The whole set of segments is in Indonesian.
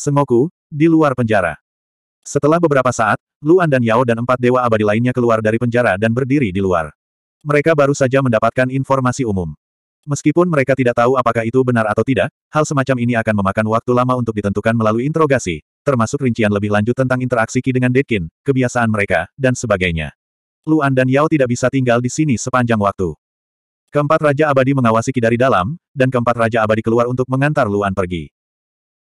Sengoku, di luar penjara. Setelah beberapa saat, Luan dan Yao dan empat dewa abadi lainnya keluar dari penjara dan berdiri di luar. Mereka baru saja mendapatkan informasi umum. Meskipun mereka tidak tahu apakah itu benar atau tidak, hal semacam ini akan memakan waktu lama untuk ditentukan melalui interogasi, termasuk rincian lebih lanjut tentang interaksi Ki dengan Dekin, kebiasaan mereka, dan sebagainya. Luan dan Yao tidak bisa tinggal di sini sepanjang waktu. Keempat Raja Abadi mengawasi Ki dari dalam, dan keempat Raja Abadi keluar untuk mengantar Luan pergi.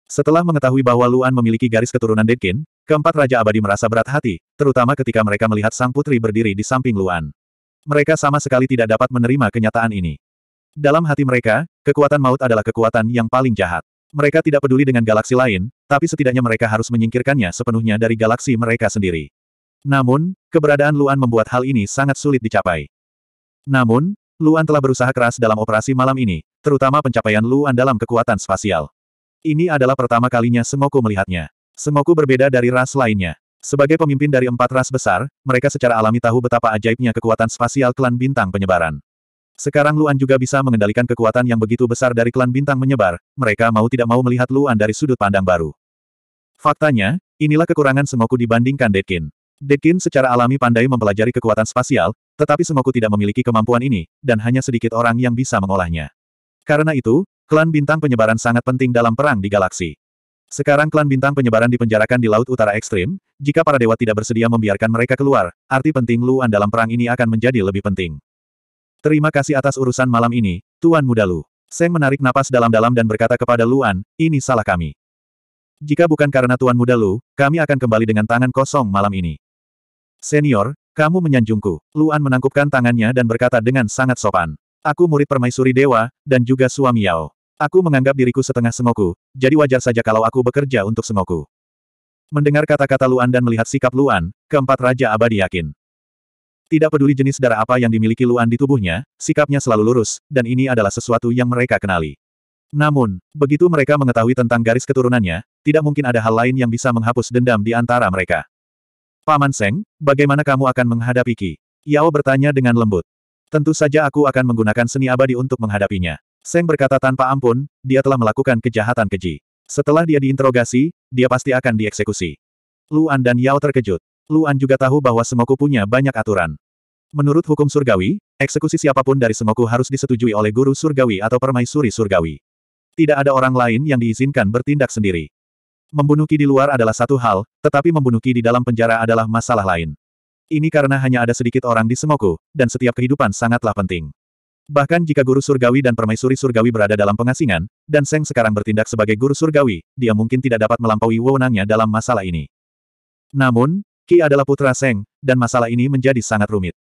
Setelah mengetahui bahwa Luan memiliki garis keturunan Dedkin, keempat Raja Abadi merasa berat hati, terutama ketika mereka melihat sang putri berdiri di samping Luan. Mereka sama sekali tidak dapat menerima kenyataan ini. Dalam hati mereka, kekuatan maut adalah kekuatan yang paling jahat. Mereka tidak peduli dengan galaksi lain, tapi setidaknya mereka harus menyingkirkannya sepenuhnya dari galaksi mereka sendiri. Namun, keberadaan Luan membuat hal ini sangat sulit dicapai. Namun, Luan telah berusaha keras dalam operasi malam ini, terutama pencapaian Luan dalam kekuatan spasial. Ini adalah pertama kalinya semoku melihatnya. Semoku berbeda dari ras lainnya. Sebagai pemimpin dari empat ras besar, mereka secara alami tahu betapa ajaibnya kekuatan spasial klan bintang penyebaran. Sekarang Luan juga bisa mengendalikan kekuatan yang begitu besar dari klan bintang menyebar, mereka mau tidak mau melihat Luan dari sudut pandang baru. Faktanya, inilah kekurangan semoku dibandingkan Dekin. Dekin secara alami pandai mempelajari kekuatan spasial, tetapi semoku tidak memiliki kemampuan ini, dan hanya sedikit orang yang bisa mengolahnya. Karena itu, Klan bintang penyebaran sangat penting dalam perang di galaksi. Sekarang klan bintang penyebaran dipenjarakan di Laut Utara Ekstrim, jika para dewa tidak bersedia membiarkan mereka keluar, arti penting Luan dalam perang ini akan menjadi lebih penting. Terima kasih atas urusan malam ini, Tuan Muda Lu. Seng menarik napas dalam-dalam dan berkata kepada Luan, ini salah kami. Jika bukan karena Tuan Muda Lu, kami akan kembali dengan tangan kosong malam ini. Senior, kamu menyanjungku. Luan menangkupkan tangannya dan berkata dengan sangat sopan. Aku murid permaisuri dewa, dan juga suami Yao. Aku menganggap diriku setengah semoku, jadi wajar saja kalau aku bekerja untuk semoku. Mendengar kata-kata Luan dan melihat sikap Luan, keempat Raja Abadi yakin. Tidak peduli jenis darah apa yang dimiliki Luan di tubuhnya, sikapnya selalu lurus, dan ini adalah sesuatu yang mereka kenali. Namun, begitu mereka mengetahui tentang garis keturunannya, tidak mungkin ada hal lain yang bisa menghapus dendam di antara mereka. Paman Seng, bagaimana kamu akan menghadapi Ki? Yao bertanya dengan lembut. Tentu saja aku akan menggunakan seni abadi untuk menghadapinya. Seng berkata tanpa ampun, dia telah melakukan kejahatan keji. Setelah dia diinterogasi, dia pasti akan dieksekusi. Luan dan Yao terkejut. Luan juga tahu bahwa Semoku punya banyak aturan. Menurut hukum surgawi, eksekusi siapapun dari Semoku harus disetujui oleh guru surgawi atau permaisuri surgawi. Tidak ada orang lain yang diizinkan bertindak sendiri. Membunuh Ki di luar adalah satu hal, tetapi membunuh Ki di dalam penjara adalah masalah lain. Ini karena hanya ada sedikit orang di Semoku, dan setiap kehidupan sangatlah penting. Bahkan jika guru surgawi dan permaisuri surgawi berada dalam pengasingan, dan Seng sekarang bertindak sebagai guru surgawi, dia mungkin tidak dapat melampaui wewenangnya dalam masalah ini. Namun, Ki adalah putra Seng, dan masalah ini menjadi sangat rumit.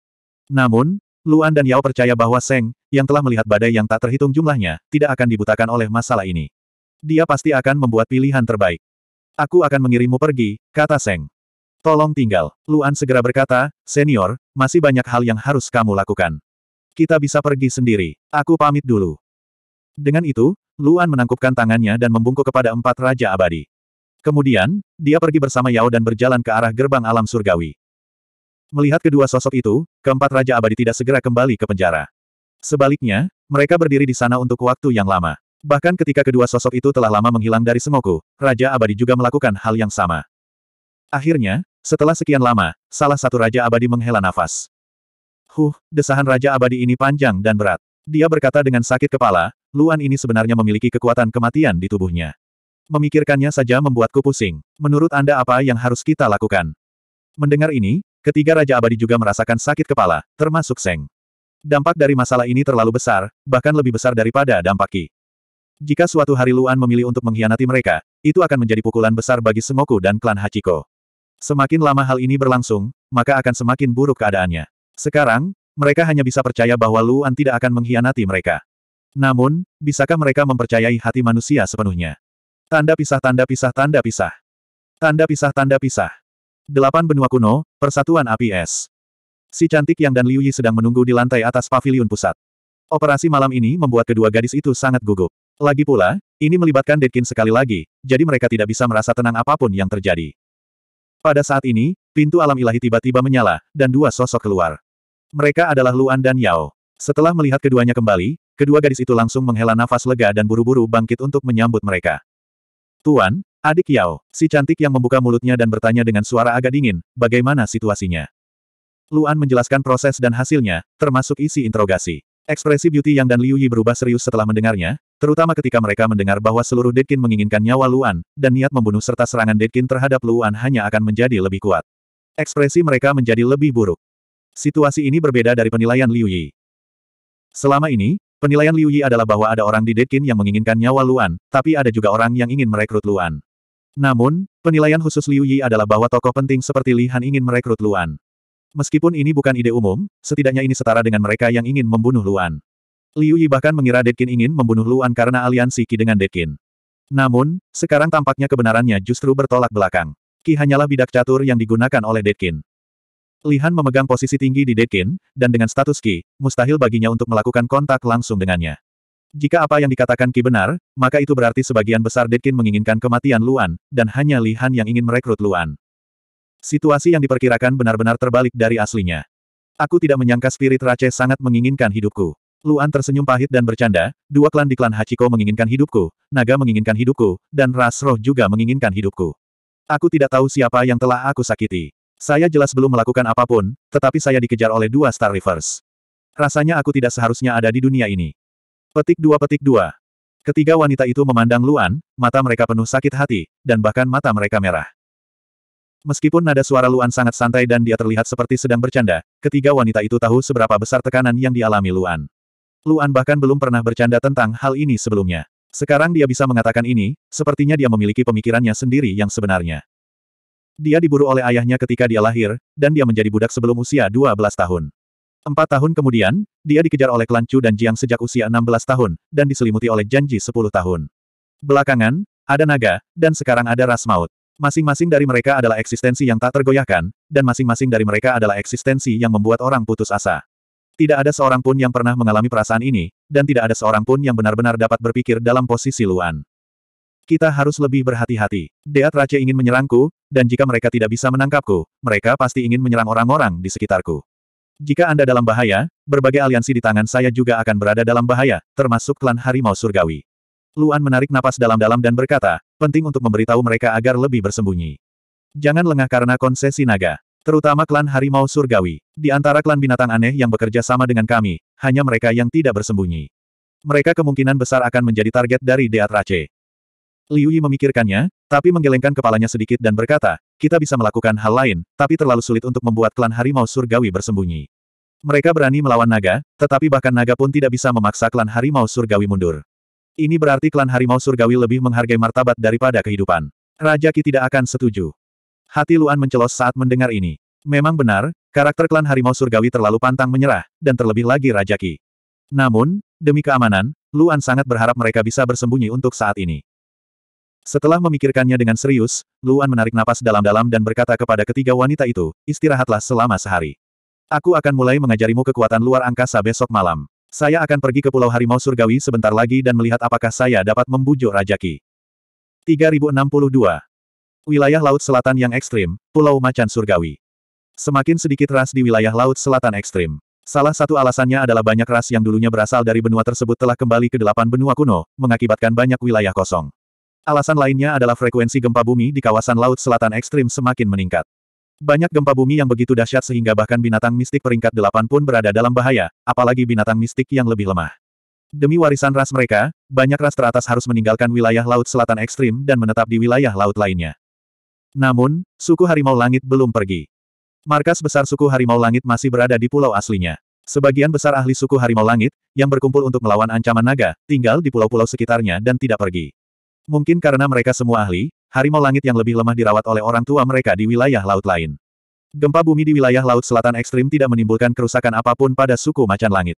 Namun, Luan dan Yao percaya bahwa Seng, yang telah melihat badai yang tak terhitung jumlahnya, tidak akan dibutakan oleh masalah ini. Dia pasti akan membuat pilihan terbaik. Aku akan mengirimmu pergi, kata Seng. Tolong tinggal. Luan segera berkata, Senior, masih banyak hal yang harus kamu lakukan. Kita bisa pergi sendiri. Aku pamit dulu. Dengan itu, Luan menangkupkan tangannya dan membungkuk kepada empat Raja Abadi. Kemudian, dia pergi bersama Yao dan berjalan ke arah gerbang alam surgawi. Melihat kedua sosok itu, keempat Raja Abadi tidak segera kembali ke penjara. Sebaliknya, mereka berdiri di sana untuk waktu yang lama. Bahkan ketika kedua sosok itu telah lama menghilang dari Sengoku, Raja Abadi juga melakukan hal yang sama. Akhirnya, setelah sekian lama, salah satu Raja Abadi menghela nafas. Huh, desahan Raja Abadi ini panjang dan berat. Dia berkata dengan sakit kepala, Luan ini sebenarnya memiliki kekuatan kematian di tubuhnya. Memikirkannya saja membuatku pusing. Menurut Anda apa yang harus kita lakukan? Mendengar ini, ketiga Raja Abadi juga merasakan sakit kepala, termasuk Seng. Dampak dari masalah ini terlalu besar, bahkan lebih besar daripada dampak Ki. Jika suatu hari Luan memilih untuk mengkhianati mereka, itu akan menjadi pukulan besar bagi Sengoku dan klan Hachiko. Semakin lama hal ini berlangsung, maka akan semakin buruk keadaannya. Sekarang, mereka hanya bisa percaya bahwa Luan tidak akan mengkhianati mereka. Namun, bisakah mereka mempercayai hati manusia sepenuhnya? Tanda pisah tanda pisah tanda pisah. Tanda pisah tanda pisah. Delapan benua kuno, persatuan api es. Si cantik yang dan Liu Yi sedang menunggu di lantai atas pavilion pusat. Operasi malam ini membuat kedua gadis itu sangat gugup. Lagi pula, ini melibatkan Dekin sekali lagi, jadi mereka tidak bisa merasa tenang apapun yang terjadi. Pada saat ini, pintu alam ilahi tiba-tiba menyala, dan dua sosok keluar. Mereka adalah Luan dan Yao. Setelah melihat keduanya kembali, kedua gadis itu langsung menghela nafas lega dan buru-buru bangkit untuk menyambut mereka. Tuan, adik Yao, si cantik yang membuka mulutnya dan bertanya dengan suara agak dingin, bagaimana situasinya? Luan menjelaskan proses dan hasilnya, termasuk isi interogasi. Ekspresi Beauty Yang dan Liu Yi berubah serius setelah mendengarnya, terutama ketika mereka mendengar bahwa seluruh Deadkin menginginkan nyawa Luan, dan niat membunuh serta serangan Deadkin terhadap Luan hanya akan menjadi lebih kuat. Ekspresi mereka menjadi lebih buruk. Situasi ini berbeda dari penilaian Liu Yi. Selama ini, penilaian Liu Yi adalah bahwa ada orang di Dekin yang menginginkan nyawa Luan, tapi ada juga orang yang ingin merekrut Luan. Namun, penilaian khusus Liu Yi adalah bahwa tokoh penting seperti Li Han ingin merekrut Luan. Meskipun ini bukan ide umum, setidaknya ini setara dengan mereka yang ingin membunuh Luan. Liu Yi bahkan mengira Dekin ingin membunuh Luan karena aliansi Qi dengan Dekin. Namun, sekarang tampaknya kebenarannya justru bertolak belakang. Qi hanyalah bidak catur yang digunakan oleh Dekin. Lihan memegang posisi tinggi di Dekin, dan dengan status Ki, mustahil baginya untuk melakukan kontak langsung dengannya. Jika apa yang dikatakan Ki benar, maka itu berarti sebagian besar Dekin menginginkan kematian Luan, dan hanya Lihan yang ingin merekrut Luan. Situasi yang diperkirakan benar-benar terbalik dari aslinya. Aku tidak menyangka spirit Rache sangat menginginkan hidupku. Luan tersenyum pahit dan bercanda, dua klan di klan Hachiko menginginkan hidupku, naga menginginkan hidupku, dan ras roh juga menginginkan hidupku. Aku tidak tahu siapa yang telah aku sakiti. Saya jelas belum melakukan apapun, tetapi saya dikejar oleh dua Star Reverse. Rasanya aku tidak seharusnya ada di dunia ini. Petik dua petik dua. Ketiga wanita itu memandang Luan, mata mereka penuh sakit hati, dan bahkan mata mereka merah. Meskipun nada suara Luan sangat santai dan dia terlihat seperti sedang bercanda, ketiga wanita itu tahu seberapa besar tekanan yang dialami Luan. Luan bahkan belum pernah bercanda tentang hal ini sebelumnya. Sekarang dia bisa mengatakan ini, sepertinya dia memiliki pemikirannya sendiri yang sebenarnya. Dia diburu oleh ayahnya ketika dia lahir, dan dia menjadi budak sebelum usia 12 tahun. Empat tahun kemudian, dia dikejar oleh klan Chu dan Jiang sejak usia 16 tahun, dan diselimuti oleh janji 10 tahun. Belakangan, ada naga, dan sekarang ada ras maut. Masing-masing dari mereka adalah eksistensi yang tak tergoyahkan, dan masing-masing dari mereka adalah eksistensi yang membuat orang putus asa. Tidak ada seorang pun yang pernah mengalami perasaan ini, dan tidak ada seorang pun yang benar-benar dapat berpikir dalam posisi Luan. Kita harus lebih berhati-hati. Deat Rache ingin menyerangku, dan jika mereka tidak bisa menangkapku, mereka pasti ingin menyerang orang-orang di sekitarku. Jika Anda dalam bahaya, berbagai aliansi di tangan saya juga akan berada dalam bahaya, termasuk klan harimau surgawi. Luan menarik napas dalam-dalam dan berkata, penting untuk memberitahu mereka agar lebih bersembunyi. Jangan lengah karena konsesi naga terutama klan harimau surgawi. Di antara klan binatang aneh yang bekerja sama dengan kami, hanya mereka yang tidak bersembunyi. Mereka kemungkinan besar akan menjadi target dari Rache. Liu Yi memikirkannya, tapi menggelengkan kepalanya sedikit dan berkata, kita bisa melakukan hal lain, tapi terlalu sulit untuk membuat klan harimau surgawi bersembunyi. Mereka berani melawan naga, tetapi bahkan naga pun tidak bisa memaksa klan harimau surgawi mundur. Ini berarti klan harimau surgawi lebih menghargai martabat daripada kehidupan. Raja Ki tidak akan setuju. Hati Luan mencelos saat mendengar ini. Memang benar, karakter klan harimau surgawi terlalu pantang menyerah, dan terlebih lagi Raja Ki. Namun, demi keamanan, Luan sangat berharap mereka bisa bersembunyi untuk saat ini. Setelah memikirkannya dengan serius, Luan menarik napas dalam-dalam dan berkata kepada ketiga wanita itu, istirahatlah selama sehari. Aku akan mulai mengajarimu kekuatan luar angkasa besok malam. Saya akan pergi ke Pulau Harimau Surgawi sebentar lagi dan melihat apakah saya dapat membujuk Rajaki. 3062. Wilayah Laut Selatan yang ekstrim, Pulau Macan Surgawi. Semakin sedikit ras di wilayah Laut Selatan ekstrim. Salah satu alasannya adalah banyak ras yang dulunya berasal dari benua tersebut telah kembali ke delapan benua kuno, mengakibatkan banyak wilayah kosong. Alasan lainnya adalah frekuensi gempa bumi di kawasan laut selatan ekstrim semakin meningkat. Banyak gempa bumi yang begitu dahsyat sehingga bahkan binatang mistik peringkat delapan pun berada dalam bahaya, apalagi binatang mistik yang lebih lemah. Demi warisan ras mereka, banyak ras teratas harus meninggalkan wilayah laut selatan ekstrim dan menetap di wilayah laut lainnya. Namun, suku harimau langit belum pergi. Markas besar suku harimau langit masih berada di pulau aslinya. Sebagian besar ahli suku harimau langit, yang berkumpul untuk melawan ancaman naga, tinggal di pulau-pulau sekitarnya dan tidak pergi. Mungkin karena mereka semua ahli, harimau langit yang lebih lemah dirawat oleh orang tua mereka di wilayah laut lain. Gempa bumi di wilayah laut selatan ekstrim tidak menimbulkan kerusakan apapun pada suku macan langit.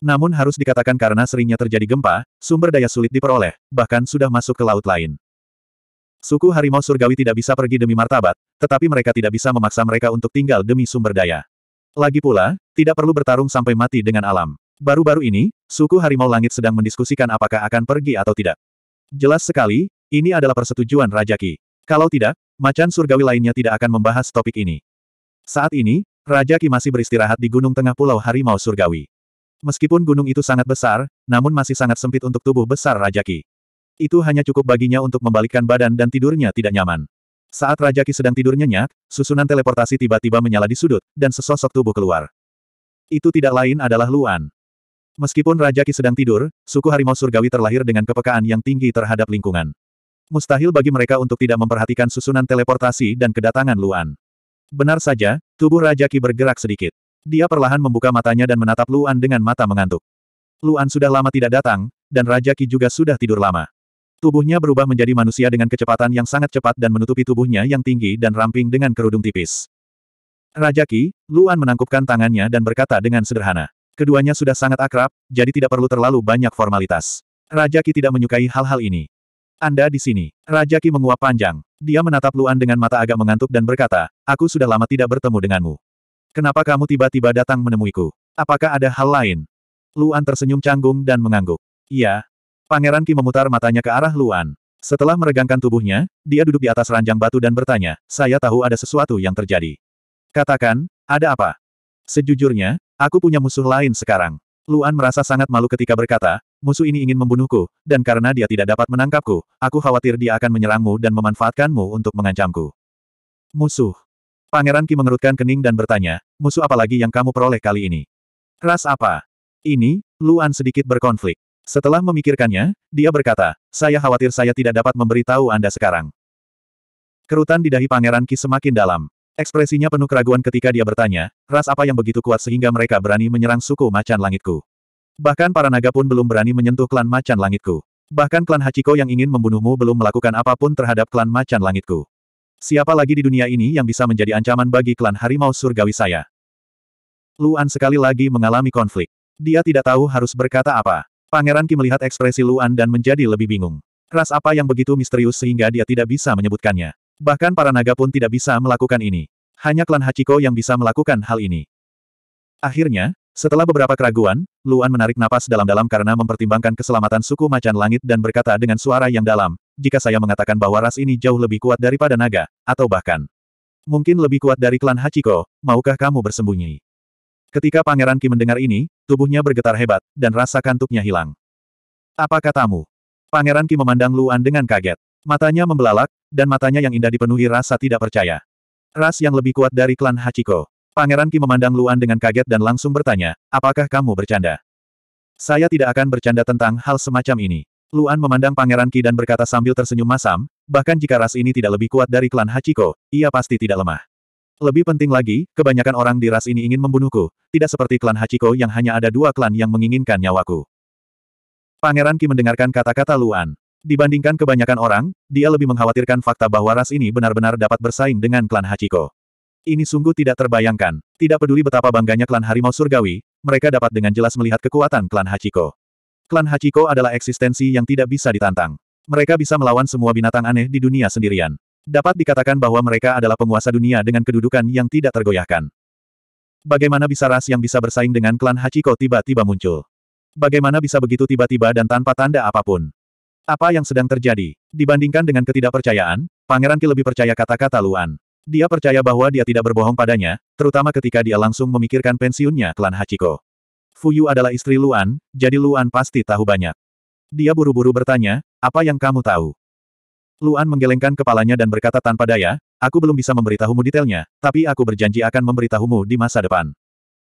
Namun harus dikatakan karena seringnya terjadi gempa, sumber daya sulit diperoleh, bahkan sudah masuk ke laut lain. Suku harimau surgawi tidak bisa pergi demi martabat, tetapi mereka tidak bisa memaksa mereka untuk tinggal demi sumber daya. Lagi pula, tidak perlu bertarung sampai mati dengan alam. Baru-baru ini, suku harimau langit sedang mendiskusikan apakah akan pergi atau tidak. Jelas sekali, ini adalah persetujuan Raja Ki. Kalau tidak, macan surgawi lainnya tidak akan membahas topik ini. Saat ini, Raja Ki masih beristirahat di Gunung Tengah Pulau Harimau Surgawi. Meskipun gunung itu sangat besar, namun masih sangat sempit untuk tubuh besar Raja Ki. Itu hanya cukup baginya untuk membalikkan badan dan tidurnya tidak nyaman. Saat Raja Ki sedang tidur nyenyak, susunan teleportasi tiba-tiba menyala di sudut, dan sesosok tubuh keluar. Itu tidak lain adalah Luan. Meskipun Raja Ki sedang tidur, suku harimau surgawi terlahir dengan kepekaan yang tinggi terhadap lingkungan. Mustahil bagi mereka untuk tidak memperhatikan susunan teleportasi dan kedatangan Luan. Benar saja, tubuh Raja Ki bergerak sedikit. Dia perlahan membuka matanya dan menatap Luan dengan mata mengantuk. Luan sudah lama tidak datang, dan Raja Ki juga sudah tidur lama. Tubuhnya berubah menjadi manusia dengan kecepatan yang sangat cepat dan menutupi tubuhnya yang tinggi dan ramping dengan kerudung tipis. Raja Ki, Luan menangkupkan tangannya dan berkata dengan sederhana. Keduanya sudah sangat akrab, jadi tidak perlu terlalu banyak formalitas. Raja Ki tidak menyukai hal-hal ini. Anda di sini. Raja Ki menguap panjang. Dia menatap Luan dengan mata agak mengantuk dan berkata, Aku sudah lama tidak bertemu denganmu. Kenapa kamu tiba-tiba datang menemuiku? Apakah ada hal lain? Luan tersenyum canggung dan mengangguk. Iya. Pangeran Ki memutar matanya ke arah Luan. Setelah meregangkan tubuhnya, dia duduk di atas ranjang batu dan bertanya, saya tahu ada sesuatu yang terjadi. Katakan, ada apa? Sejujurnya, Aku punya musuh lain sekarang. Luan merasa sangat malu ketika berkata, musuh ini ingin membunuhku, dan karena dia tidak dapat menangkapku, aku khawatir dia akan menyerangmu dan memanfaatkanmu untuk mengancamku. Musuh. Pangeran Ki mengerutkan kening dan bertanya, musuh apa lagi yang kamu peroleh kali ini? Ras apa? Ini, Luan sedikit berkonflik. Setelah memikirkannya, dia berkata, saya khawatir saya tidak dapat memberitahu Anda sekarang. Kerutan di dahi Pangeran Ki semakin dalam. Ekspresinya penuh keraguan ketika dia bertanya, ras apa yang begitu kuat sehingga mereka berani menyerang suku macan langitku. Bahkan para naga pun belum berani menyentuh klan macan langitku. Bahkan klan Hachiko yang ingin membunuhmu belum melakukan apapun terhadap klan macan langitku. Siapa lagi di dunia ini yang bisa menjadi ancaman bagi klan harimau surgawi saya? Luan sekali lagi mengalami konflik. Dia tidak tahu harus berkata apa. Pangeran Ki melihat ekspresi Luan dan menjadi lebih bingung. Ras apa yang begitu misterius sehingga dia tidak bisa menyebutkannya. Bahkan para naga pun tidak bisa melakukan ini. Hanya klan Hachiko yang bisa melakukan hal ini. Akhirnya, setelah beberapa keraguan, Luan menarik napas dalam-dalam karena mempertimbangkan keselamatan suku macan langit dan berkata dengan suara yang dalam, jika saya mengatakan bahwa ras ini jauh lebih kuat daripada naga, atau bahkan mungkin lebih kuat dari klan Hachiko, maukah kamu bersembunyi? Ketika Pangeran Ki mendengar ini, tubuhnya bergetar hebat, dan rasa kantuknya hilang. Apa katamu? Pangeran Ki memandang Luan dengan kaget. Matanya membelalak, dan matanya yang indah dipenuhi rasa tidak percaya. Ras yang lebih kuat dari klan Hachiko. Pangeran Ki memandang Luan dengan kaget dan langsung bertanya, apakah kamu bercanda? Saya tidak akan bercanda tentang hal semacam ini. Luan memandang Pangeran Ki dan berkata sambil tersenyum masam, bahkan jika ras ini tidak lebih kuat dari klan Hachiko, ia pasti tidak lemah. Lebih penting lagi, kebanyakan orang di ras ini ingin membunuhku, tidak seperti klan Hachiko yang hanya ada dua klan yang menginginkan nyawaku. Pangeran Ki mendengarkan kata-kata Luan. Dibandingkan kebanyakan orang, dia lebih mengkhawatirkan fakta bahwa ras ini benar-benar dapat bersaing dengan klan Hachiko. Ini sungguh tidak terbayangkan. Tidak peduli betapa bangganya klan Harimau Surgawi, mereka dapat dengan jelas melihat kekuatan klan Hachiko. Klan Hachiko adalah eksistensi yang tidak bisa ditantang. Mereka bisa melawan semua binatang aneh di dunia sendirian. Dapat dikatakan bahwa mereka adalah penguasa dunia dengan kedudukan yang tidak tergoyahkan. Bagaimana bisa ras yang bisa bersaing dengan klan Hachiko tiba-tiba muncul? Bagaimana bisa begitu tiba-tiba dan tanpa tanda apapun? Apa yang sedang terjadi? Dibandingkan dengan ketidakpercayaan, Pangeran Ki lebih percaya kata-kata Luan. Dia percaya bahwa dia tidak berbohong padanya, terutama ketika dia langsung memikirkan pensiunnya klan Hachiko. Fuyu adalah istri Luan, jadi Luan pasti tahu banyak. Dia buru-buru bertanya, apa yang kamu tahu? Luan menggelengkan kepalanya dan berkata tanpa daya, aku belum bisa memberitahumu detailnya, tapi aku berjanji akan memberitahumu di masa depan.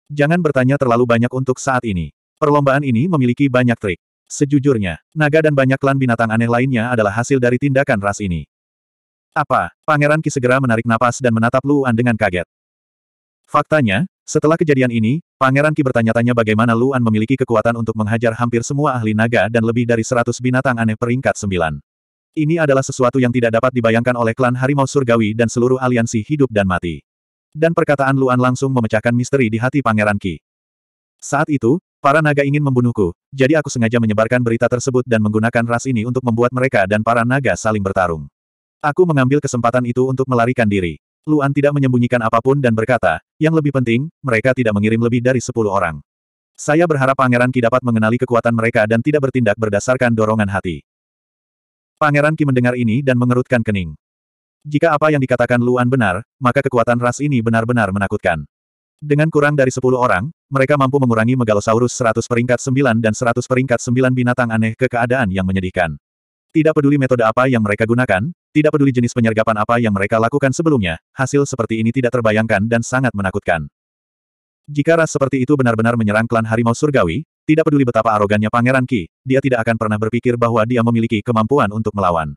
Jangan bertanya terlalu banyak untuk saat ini. Perlombaan ini memiliki banyak trik. Sejujurnya, naga dan banyak klan binatang aneh lainnya adalah hasil dari tindakan ras ini. Apa? Pangeran Ki segera menarik napas dan menatap Luan dengan kaget. Faktanya, setelah kejadian ini, Pangeran Ki bertanya-tanya bagaimana Luan memiliki kekuatan untuk menghajar hampir semua ahli naga dan lebih dari seratus binatang aneh peringkat sembilan. Ini adalah sesuatu yang tidak dapat dibayangkan oleh klan Harimau Surgawi dan seluruh aliansi hidup dan mati. Dan perkataan Luan langsung memecahkan misteri di hati Pangeran Ki. Saat itu, Para naga ingin membunuhku, jadi aku sengaja menyebarkan berita tersebut dan menggunakan ras ini untuk membuat mereka dan para naga saling bertarung. Aku mengambil kesempatan itu untuk melarikan diri. Luan tidak menyembunyikan apapun dan berkata, yang lebih penting, mereka tidak mengirim lebih dari sepuluh orang. Saya berharap Pangeran Ki dapat mengenali kekuatan mereka dan tidak bertindak berdasarkan dorongan hati. Pangeran Ki mendengar ini dan mengerutkan kening. Jika apa yang dikatakan Luan benar, maka kekuatan ras ini benar-benar menakutkan. Dengan kurang dari 10 orang, mereka mampu mengurangi Megalosaurus 100 peringkat 9 dan 100 peringkat 9 binatang aneh ke keadaan yang menyedihkan. Tidak peduli metode apa yang mereka gunakan, tidak peduli jenis penyergapan apa yang mereka lakukan sebelumnya, hasil seperti ini tidak terbayangkan dan sangat menakutkan. Jika ras seperti itu benar-benar menyerang klan harimau surgawi, tidak peduli betapa arogannya Pangeran Ki, dia tidak akan pernah berpikir bahwa dia memiliki kemampuan untuk melawan.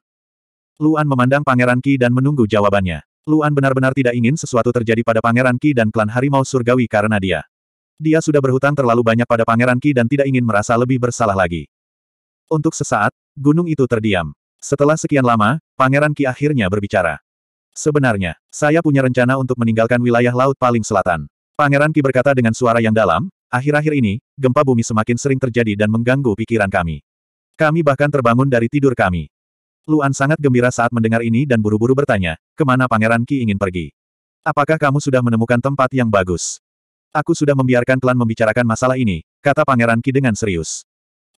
Luan memandang Pangeran Ki dan menunggu jawabannya. Luan benar-benar tidak ingin sesuatu terjadi pada Pangeran Ki dan klan Harimau Surgawi karena dia. Dia sudah berhutang terlalu banyak pada Pangeran Ki dan tidak ingin merasa lebih bersalah lagi. Untuk sesaat, gunung itu terdiam. Setelah sekian lama, Pangeran Ki akhirnya berbicara. Sebenarnya, saya punya rencana untuk meninggalkan wilayah laut paling selatan. Pangeran Ki berkata dengan suara yang dalam, akhir-akhir ini, gempa bumi semakin sering terjadi dan mengganggu pikiran kami. Kami bahkan terbangun dari tidur kami. Luan sangat gembira saat mendengar ini dan buru-buru bertanya, kemana Pangeran Ki ingin pergi? Apakah kamu sudah menemukan tempat yang bagus? Aku sudah membiarkan klan membicarakan masalah ini, kata Pangeran Ki dengan serius.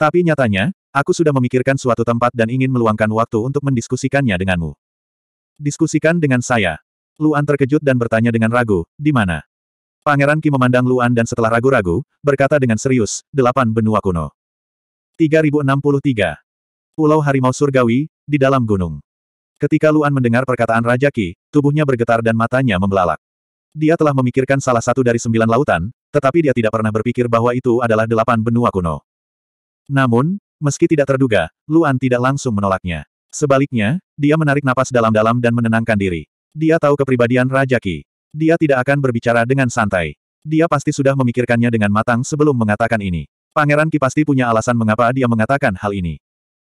Tapi nyatanya, aku sudah memikirkan suatu tempat dan ingin meluangkan waktu untuk mendiskusikannya denganmu. Diskusikan dengan saya. Luan terkejut dan bertanya dengan ragu, di mana? Pangeran Ki memandang Luan dan setelah ragu-ragu, berkata dengan serius, delapan benua kuno. 3063. Pulau Harimau Surgawi, di dalam gunung. Ketika Luan mendengar perkataan Raja Ki, tubuhnya bergetar dan matanya membelalak. Dia telah memikirkan salah satu dari sembilan lautan, tetapi dia tidak pernah berpikir bahwa itu adalah delapan benua kuno. Namun, meski tidak terduga, Luan tidak langsung menolaknya. Sebaliknya, dia menarik napas dalam-dalam dan menenangkan diri. Dia tahu kepribadian Raja Ki. Dia tidak akan berbicara dengan santai. Dia pasti sudah memikirkannya dengan matang sebelum mengatakan ini. Pangeran Ki pasti punya alasan mengapa dia mengatakan hal ini.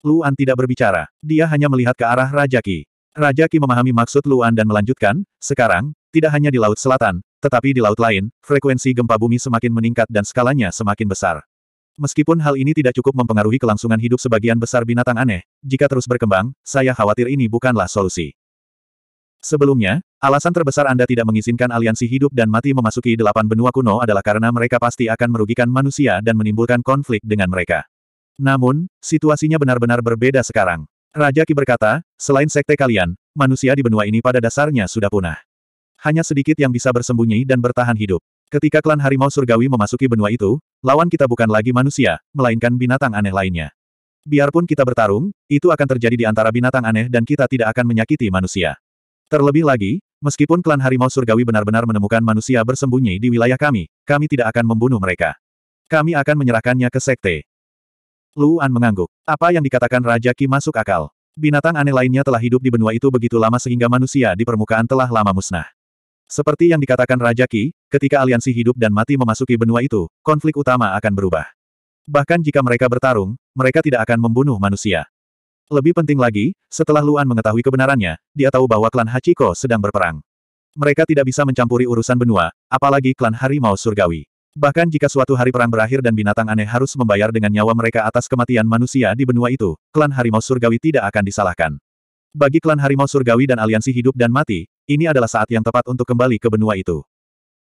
Luan tidak berbicara, dia hanya melihat ke arah Raja Ki. Raja Ki memahami maksud Luan dan melanjutkan, sekarang, tidak hanya di Laut Selatan, tetapi di laut lain, frekuensi gempa bumi semakin meningkat dan skalanya semakin besar. Meskipun hal ini tidak cukup mempengaruhi kelangsungan hidup sebagian besar binatang aneh, jika terus berkembang, saya khawatir ini bukanlah solusi. Sebelumnya, alasan terbesar Anda tidak mengizinkan aliansi hidup dan mati memasuki delapan benua kuno adalah karena mereka pasti akan merugikan manusia dan menimbulkan konflik dengan mereka. Namun, situasinya benar-benar berbeda sekarang. Raja Ki berkata, selain sekte kalian, manusia di benua ini pada dasarnya sudah punah. Hanya sedikit yang bisa bersembunyi dan bertahan hidup. Ketika klan harimau surgawi memasuki benua itu, lawan kita bukan lagi manusia, melainkan binatang aneh lainnya. Biarpun kita bertarung, itu akan terjadi di antara binatang aneh dan kita tidak akan menyakiti manusia. Terlebih lagi, meskipun klan harimau surgawi benar-benar menemukan manusia bersembunyi di wilayah kami, kami tidak akan membunuh mereka. Kami akan menyerahkannya ke sekte. Luan mengangguk. Apa yang dikatakan Raja Ki masuk akal. Binatang aneh lainnya telah hidup di benua itu begitu lama sehingga manusia di permukaan telah lama musnah. Seperti yang dikatakan Raja Ki, ketika aliansi hidup dan mati memasuki benua itu, konflik utama akan berubah. Bahkan jika mereka bertarung, mereka tidak akan membunuh manusia. Lebih penting lagi, setelah Luan mengetahui kebenarannya, dia tahu bahwa klan Hachiko sedang berperang. Mereka tidak bisa mencampuri urusan benua, apalagi klan harimau surgawi. Bahkan jika suatu hari perang berakhir dan binatang aneh harus membayar dengan nyawa mereka atas kematian manusia di benua itu, klan harimau surgawi tidak akan disalahkan. Bagi klan harimau surgawi dan aliansi hidup dan mati, ini adalah saat yang tepat untuk kembali ke benua itu.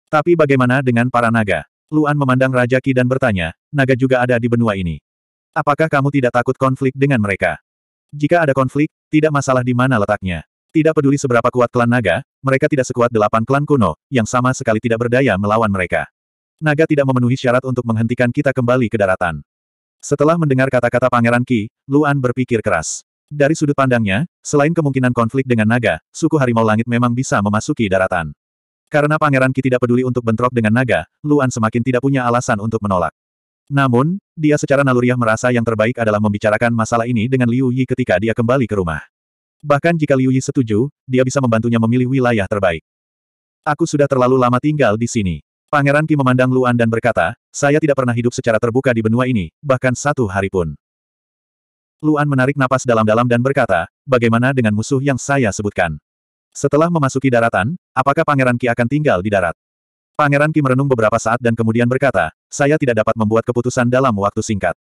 Tapi bagaimana dengan para naga? Luan memandang Raja Ki dan bertanya, naga juga ada di benua ini. Apakah kamu tidak takut konflik dengan mereka? Jika ada konflik, tidak masalah di mana letaknya. Tidak peduli seberapa kuat klan naga, mereka tidak sekuat delapan klan kuno, yang sama sekali tidak berdaya melawan mereka. Naga tidak memenuhi syarat untuk menghentikan kita kembali ke daratan. Setelah mendengar kata-kata Pangeran Ki, Luan berpikir keras. Dari sudut pandangnya, selain kemungkinan konflik dengan naga, suku harimau langit memang bisa memasuki daratan. Karena Pangeran Ki tidak peduli untuk bentrok dengan naga, Luan semakin tidak punya alasan untuk menolak. Namun, dia secara naluriah merasa yang terbaik adalah membicarakan masalah ini dengan Liu Yi ketika dia kembali ke rumah. Bahkan jika Liu Yi setuju, dia bisa membantunya memilih wilayah terbaik. Aku sudah terlalu lama tinggal di sini. Pangeran Ki memandang Luan dan berkata, saya tidak pernah hidup secara terbuka di benua ini, bahkan satu hari pun. Luan menarik napas dalam-dalam dan berkata, bagaimana dengan musuh yang saya sebutkan? Setelah memasuki daratan, apakah Pangeran Ki akan tinggal di darat? Pangeran Ki merenung beberapa saat dan kemudian berkata, saya tidak dapat membuat keputusan dalam waktu singkat.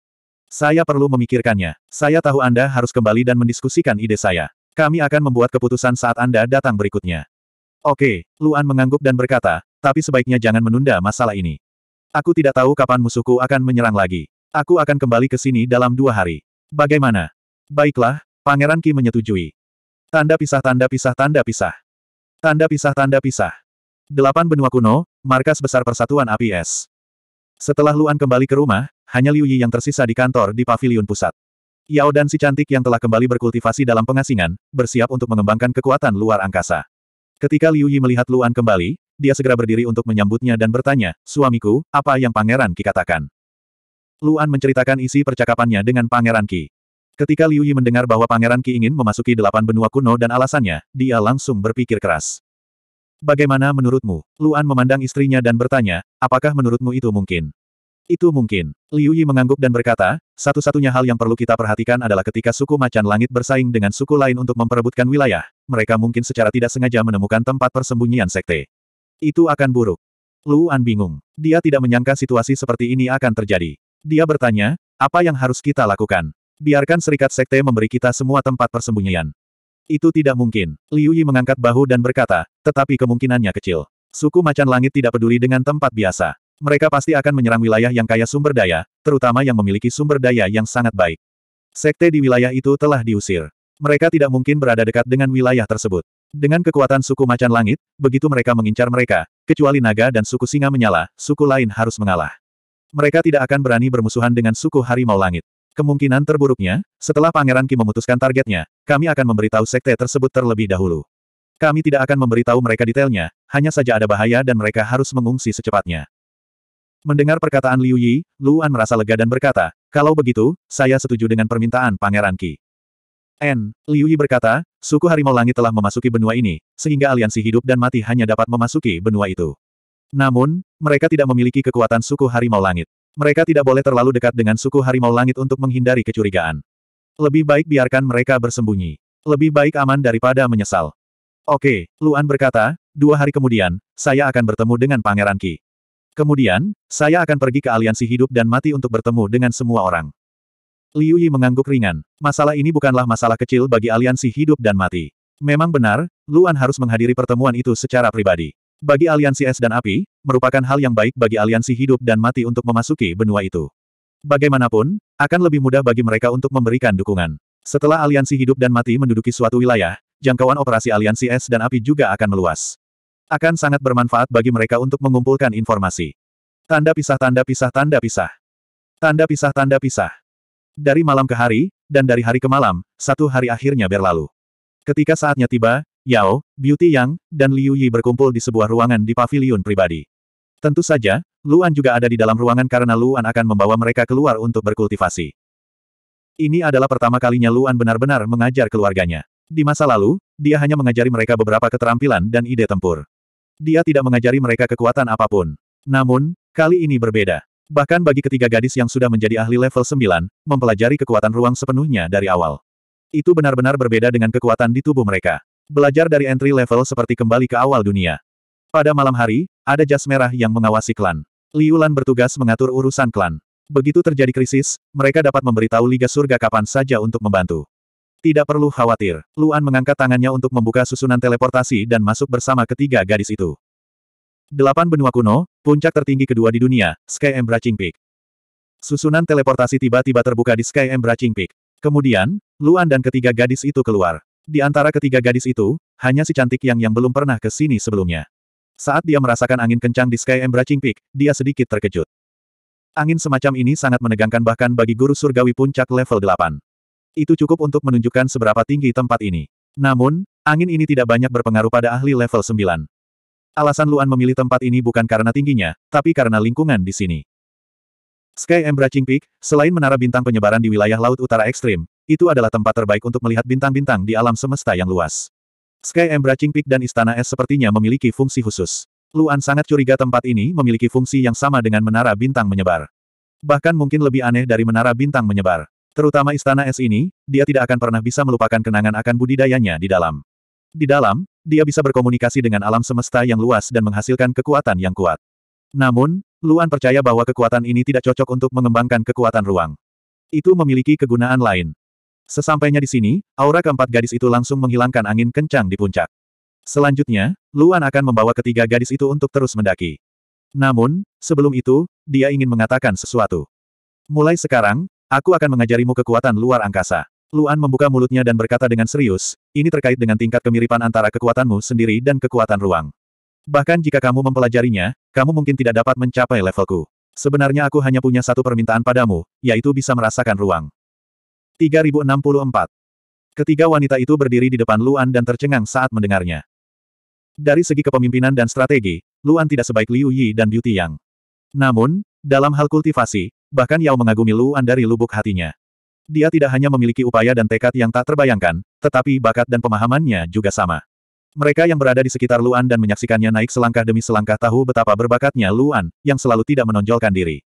Saya perlu memikirkannya. Saya tahu Anda harus kembali dan mendiskusikan ide saya. Kami akan membuat keputusan saat Anda datang berikutnya. Oke, Luan mengangguk dan berkata, tapi sebaiknya jangan menunda masalah ini. Aku tidak tahu kapan musuhku akan menyerang lagi. Aku akan kembali ke sini dalam dua hari. Bagaimana? Baiklah, Pangeran Ki menyetujui. Tanda pisah tanda pisah tanda pisah. Tanda pisah tanda pisah. Delapan benua kuno, markas besar persatuan APS. es. Setelah Luan kembali ke rumah, hanya Liu Yi yang tersisa di kantor di pavilion pusat. Yao dan si cantik yang telah kembali berkultivasi dalam pengasingan, bersiap untuk mengembangkan kekuatan luar angkasa. Ketika Liu Yi melihat Luan kembali, dia segera berdiri untuk menyambutnya dan bertanya, suamiku, apa yang Pangeran Ki katakan? Luan menceritakan isi percakapannya dengan Pangeran Ki. Ketika Liu Yi mendengar bahwa Pangeran Ki ingin memasuki delapan benua kuno dan alasannya, dia langsung berpikir keras. Bagaimana menurutmu? Luan memandang istrinya dan bertanya, apakah menurutmu itu mungkin? Itu mungkin. Liu Yi mengangguk dan berkata, satu-satunya hal yang perlu kita perhatikan adalah ketika suku macan langit bersaing dengan suku lain untuk memperebutkan wilayah, mereka mungkin secara tidak sengaja menemukan tempat persembunyian sekte. Itu akan buruk. Luan bingung. Dia tidak menyangka situasi seperti ini akan terjadi. Dia bertanya, apa yang harus kita lakukan? Biarkan serikat sekte memberi kita semua tempat persembunyian. Itu tidak mungkin. Liu Yi mengangkat bahu dan berkata, tetapi kemungkinannya kecil. Suku macan langit tidak peduli dengan tempat biasa. Mereka pasti akan menyerang wilayah yang kaya sumber daya, terutama yang memiliki sumber daya yang sangat baik. Sekte di wilayah itu telah diusir. Mereka tidak mungkin berada dekat dengan wilayah tersebut. Dengan kekuatan suku macan langit, begitu mereka mengincar mereka, kecuali naga dan suku singa menyala, suku lain harus mengalah. Mereka tidak akan berani bermusuhan dengan suku harimau langit. Kemungkinan terburuknya, setelah Pangeran Ki memutuskan targetnya, kami akan memberitahu sekte tersebut terlebih dahulu. Kami tidak akan memberitahu mereka detailnya, hanya saja ada bahaya dan mereka harus mengungsi secepatnya. Mendengar perkataan Liu Yi, Luan merasa lega dan berkata, kalau begitu, saya setuju dengan permintaan Pangeran Ki. N. Liu Yi berkata, suku harimau langit telah memasuki benua ini, sehingga aliansi hidup dan mati hanya dapat memasuki benua itu. Namun, mereka tidak memiliki kekuatan suku harimau langit. Mereka tidak boleh terlalu dekat dengan suku harimau langit untuk menghindari kecurigaan. Lebih baik biarkan mereka bersembunyi. Lebih baik aman daripada menyesal. Oke, Luan berkata, dua hari kemudian, saya akan bertemu dengan Pangeran Ki. Kemudian, saya akan pergi ke aliansi hidup dan mati untuk bertemu dengan semua orang. Liu Yi mengangguk ringan. Masalah ini bukanlah masalah kecil bagi aliansi hidup dan mati. Memang benar, Luan harus menghadiri pertemuan itu secara pribadi. Bagi aliansi es dan api, merupakan hal yang baik bagi aliansi hidup dan mati untuk memasuki benua itu. Bagaimanapun, akan lebih mudah bagi mereka untuk memberikan dukungan. Setelah aliansi hidup dan mati menduduki suatu wilayah, jangkauan operasi aliansi es dan api juga akan meluas. Akan sangat bermanfaat bagi mereka untuk mengumpulkan informasi. Tanda pisah tanda pisah tanda pisah. Tanda pisah tanda pisah. Dari malam ke hari, dan dari hari ke malam, satu hari akhirnya berlalu. Ketika saatnya tiba, Yao, Beauty Yang, dan Liu Yi berkumpul di sebuah ruangan di pavilion pribadi. Tentu saja, Luan juga ada di dalam ruangan karena Luan akan membawa mereka keluar untuk berkultivasi. Ini adalah pertama kalinya Luan benar-benar mengajar keluarganya. Di masa lalu, dia hanya mengajari mereka beberapa keterampilan dan ide tempur. Dia tidak mengajari mereka kekuatan apapun. Namun, kali ini berbeda. Bahkan bagi ketiga gadis yang sudah menjadi ahli level 9, mempelajari kekuatan ruang sepenuhnya dari awal. Itu benar-benar berbeda dengan kekuatan di tubuh mereka. Belajar dari entry level seperti kembali ke awal dunia. Pada malam hari, ada jas merah yang mengawasi klan. Liulan bertugas mengatur urusan klan. Begitu terjadi krisis, mereka dapat memberitahu Liga Surga kapan saja untuk membantu. Tidak perlu khawatir, Luan mengangkat tangannya untuk membuka susunan teleportasi dan masuk bersama ketiga gadis itu. Delapan benua kuno, puncak tertinggi kedua di dunia, Sky Embracing Peak. Susunan teleportasi tiba-tiba terbuka di Sky Embracing Peak. Kemudian, Luan dan ketiga gadis itu keluar. Di antara ketiga gadis itu, hanya si cantik yang yang belum pernah ke sini sebelumnya. Saat dia merasakan angin kencang di Sky Embracing Peak, dia sedikit terkejut. Angin semacam ini sangat menegangkan bahkan bagi guru surgawi puncak level 8. Itu cukup untuk menunjukkan seberapa tinggi tempat ini. Namun, angin ini tidak banyak berpengaruh pada ahli level 9. Alasan Luan memilih tempat ini bukan karena tingginya, tapi karena lingkungan di sini. Sky Embracing Peak, selain menara bintang penyebaran di wilayah laut utara ekstrim, itu adalah tempat terbaik untuk melihat bintang-bintang di alam semesta yang luas. Sky Embracing Peak dan Istana Es sepertinya memiliki fungsi khusus. Luan sangat curiga tempat ini memiliki fungsi yang sama dengan menara bintang menyebar. Bahkan mungkin lebih aneh dari menara bintang menyebar. Terutama istana es ini, dia tidak akan pernah bisa melupakan kenangan akan budidayanya di dalam. Di dalam, dia bisa berkomunikasi dengan alam semesta yang luas dan menghasilkan kekuatan yang kuat. Namun, Luan percaya bahwa kekuatan ini tidak cocok untuk mengembangkan kekuatan ruang. Itu memiliki kegunaan lain. Sesampainya di sini, aura keempat gadis itu langsung menghilangkan angin kencang di puncak. Selanjutnya, Luan akan membawa ketiga gadis itu untuk terus mendaki. Namun, sebelum itu, dia ingin mengatakan sesuatu. Mulai sekarang, aku akan mengajarimu kekuatan luar angkasa. Luan membuka mulutnya dan berkata dengan serius, ini terkait dengan tingkat kemiripan antara kekuatanmu sendiri dan kekuatan ruang. Bahkan jika kamu mempelajarinya, kamu mungkin tidak dapat mencapai levelku. Sebenarnya aku hanya punya satu permintaan padamu, yaitu bisa merasakan ruang. 3064 Ketiga wanita itu berdiri di depan Luan dan tercengang saat mendengarnya. Dari segi kepemimpinan dan strategi, Luan tidak sebaik Liu Yi dan Beauty Yang. Namun, dalam hal kultivasi, bahkan Yao mengagumi Luan dari lubuk hatinya. Dia tidak hanya memiliki upaya dan tekad yang tak terbayangkan, tetapi bakat dan pemahamannya juga sama. Mereka yang berada di sekitar Luan dan menyaksikannya naik selangkah demi selangkah tahu betapa berbakatnya Luan, yang selalu tidak menonjolkan diri.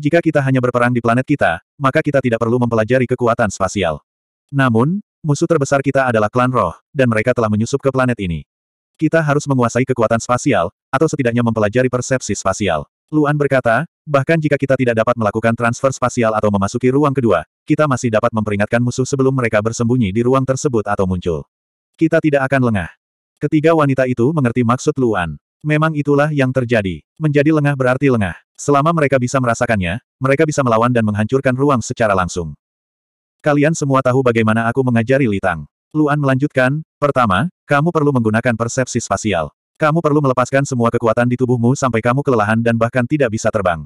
Jika kita hanya berperang di planet kita, maka kita tidak perlu mempelajari kekuatan spasial. Namun, musuh terbesar kita adalah klan roh, dan mereka telah menyusup ke planet ini. Kita harus menguasai kekuatan spasial, atau setidaknya mempelajari persepsi spasial. Luan berkata, Bahkan jika kita tidak dapat melakukan transfer spasial atau memasuki ruang kedua, kita masih dapat memperingatkan musuh sebelum mereka bersembunyi di ruang tersebut atau muncul. Kita tidak akan lengah. Ketiga wanita itu mengerti maksud Luan. Memang itulah yang terjadi. Menjadi lengah berarti lengah. Selama mereka bisa merasakannya, mereka bisa melawan dan menghancurkan ruang secara langsung. Kalian semua tahu bagaimana aku mengajari Litang. Luan melanjutkan, pertama, kamu perlu menggunakan persepsi spasial. Kamu perlu melepaskan semua kekuatan di tubuhmu sampai kamu kelelahan dan bahkan tidak bisa terbang.